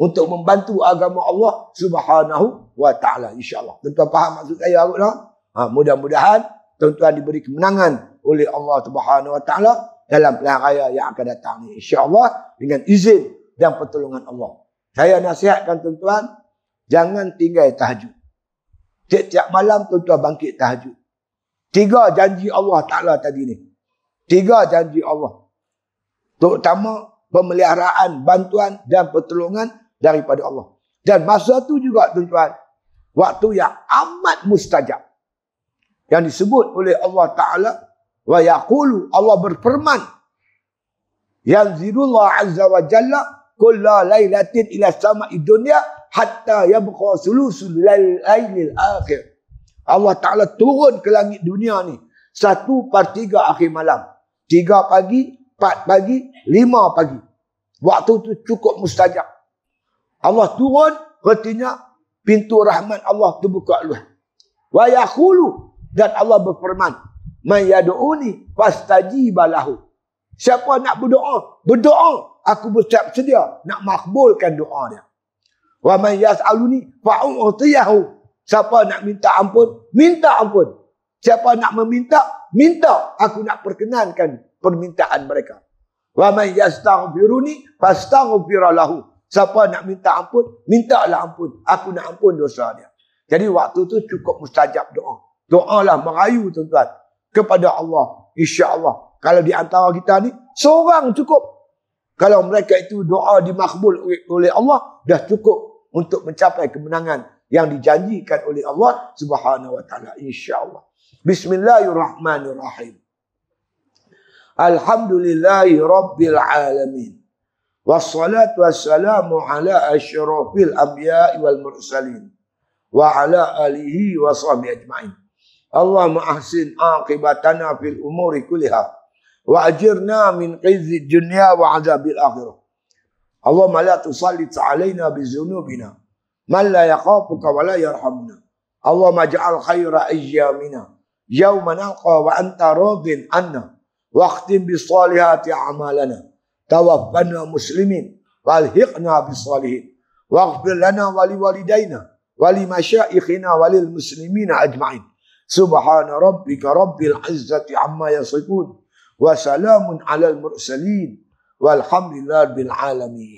untuk membantu agama Allah Subhanahu wa taala insyaallah. Tuan-tuan faham maksud saya aku dah? Ha, mudah-mudahan tuan-tuan diberi kemenangan oleh Allah Subhanahu wa taala dalam pelan raya yang akan datang ni insyaallah dengan izin dan pertolongan Allah. Saya nasihatkan tuan-tuan jangan tinggal tahajud. Tiap-tiap malam tuan-tuan bangkit tahajud. Tiga janji Allah Taala tadi ni. Tiga janji Allah. Terutama pemeliharaan, bantuan dan pertolongan daripada Allah. Dan masa itu juga tuan-tuan, waktu yang amat mustajab. Yang disebut oleh Allah Ta'ala, wa yaqulu Allah berperman yang zirullah azza wa jalla kulla lailatin ila sama'i dunya hatta yabqa sulusul lailil akhir Allah Ta'ala turun ke langit dunia ni satu per tiga akhir malam Tiga pagi, empat pagi, lima pagi. Waktu tu cukup mustajab. Allah turun, artinya pintu rahmat Allah terbuka luas. Wa yakhulu dan Allah berfirman, "Man yad'uni balahu. Siapa nak berdoa, berdoa aku bersiap sedia nak makbulkan doa dia. Wa man yas'aluni fa'utiyahu. Siapa nak minta ampun, minta ampun. Siapa nak meminta, minta aku nak perkenankan permintaan mereka. Wa may yastaghfiruni fastaghfir lahu. Siapa nak minta ampun, mintalah ampun. Aku nak ampun dosa dia. Jadi waktu tu cukup mustajab doa. Doalah merayu tuan-tuan kepada Allah. Insya Allah. Kalau di antara kita ni, seorang cukup. Kalau mereka itu doa dimakbul oleh Allah, dah cukup untuk mencapai kemenangan yang dijanjikan oleh Allah subhanahu wa ta'ala. Allah. بسم الله الرحمن الرحيم الحمد لله رب العالمين والصلاة والسلام على أشرف الأنبياء والمرسلين وعلى آله وصحبه أجمعين اللهم أحسن عاقبتنا في الأمور كلها وأجرنا من خزي الدنيا وعذاب الآخرة اللهم لا تسلط علينا بذنوبنا من لا يخافك ولا يرحمنا اللهم اجعل خير أيامنا يوم نلقى وأنت راض عنا واختم بصالحات أعمالنا توفنا مسلمين والحقنا بالصالحين واغفر لنا ولوالدينا ولمشائخنا وللمسلمين أجمعين سبحان ربك رب العزة عما يصفون وسلام على المرسلين والحمد لله رب العالمين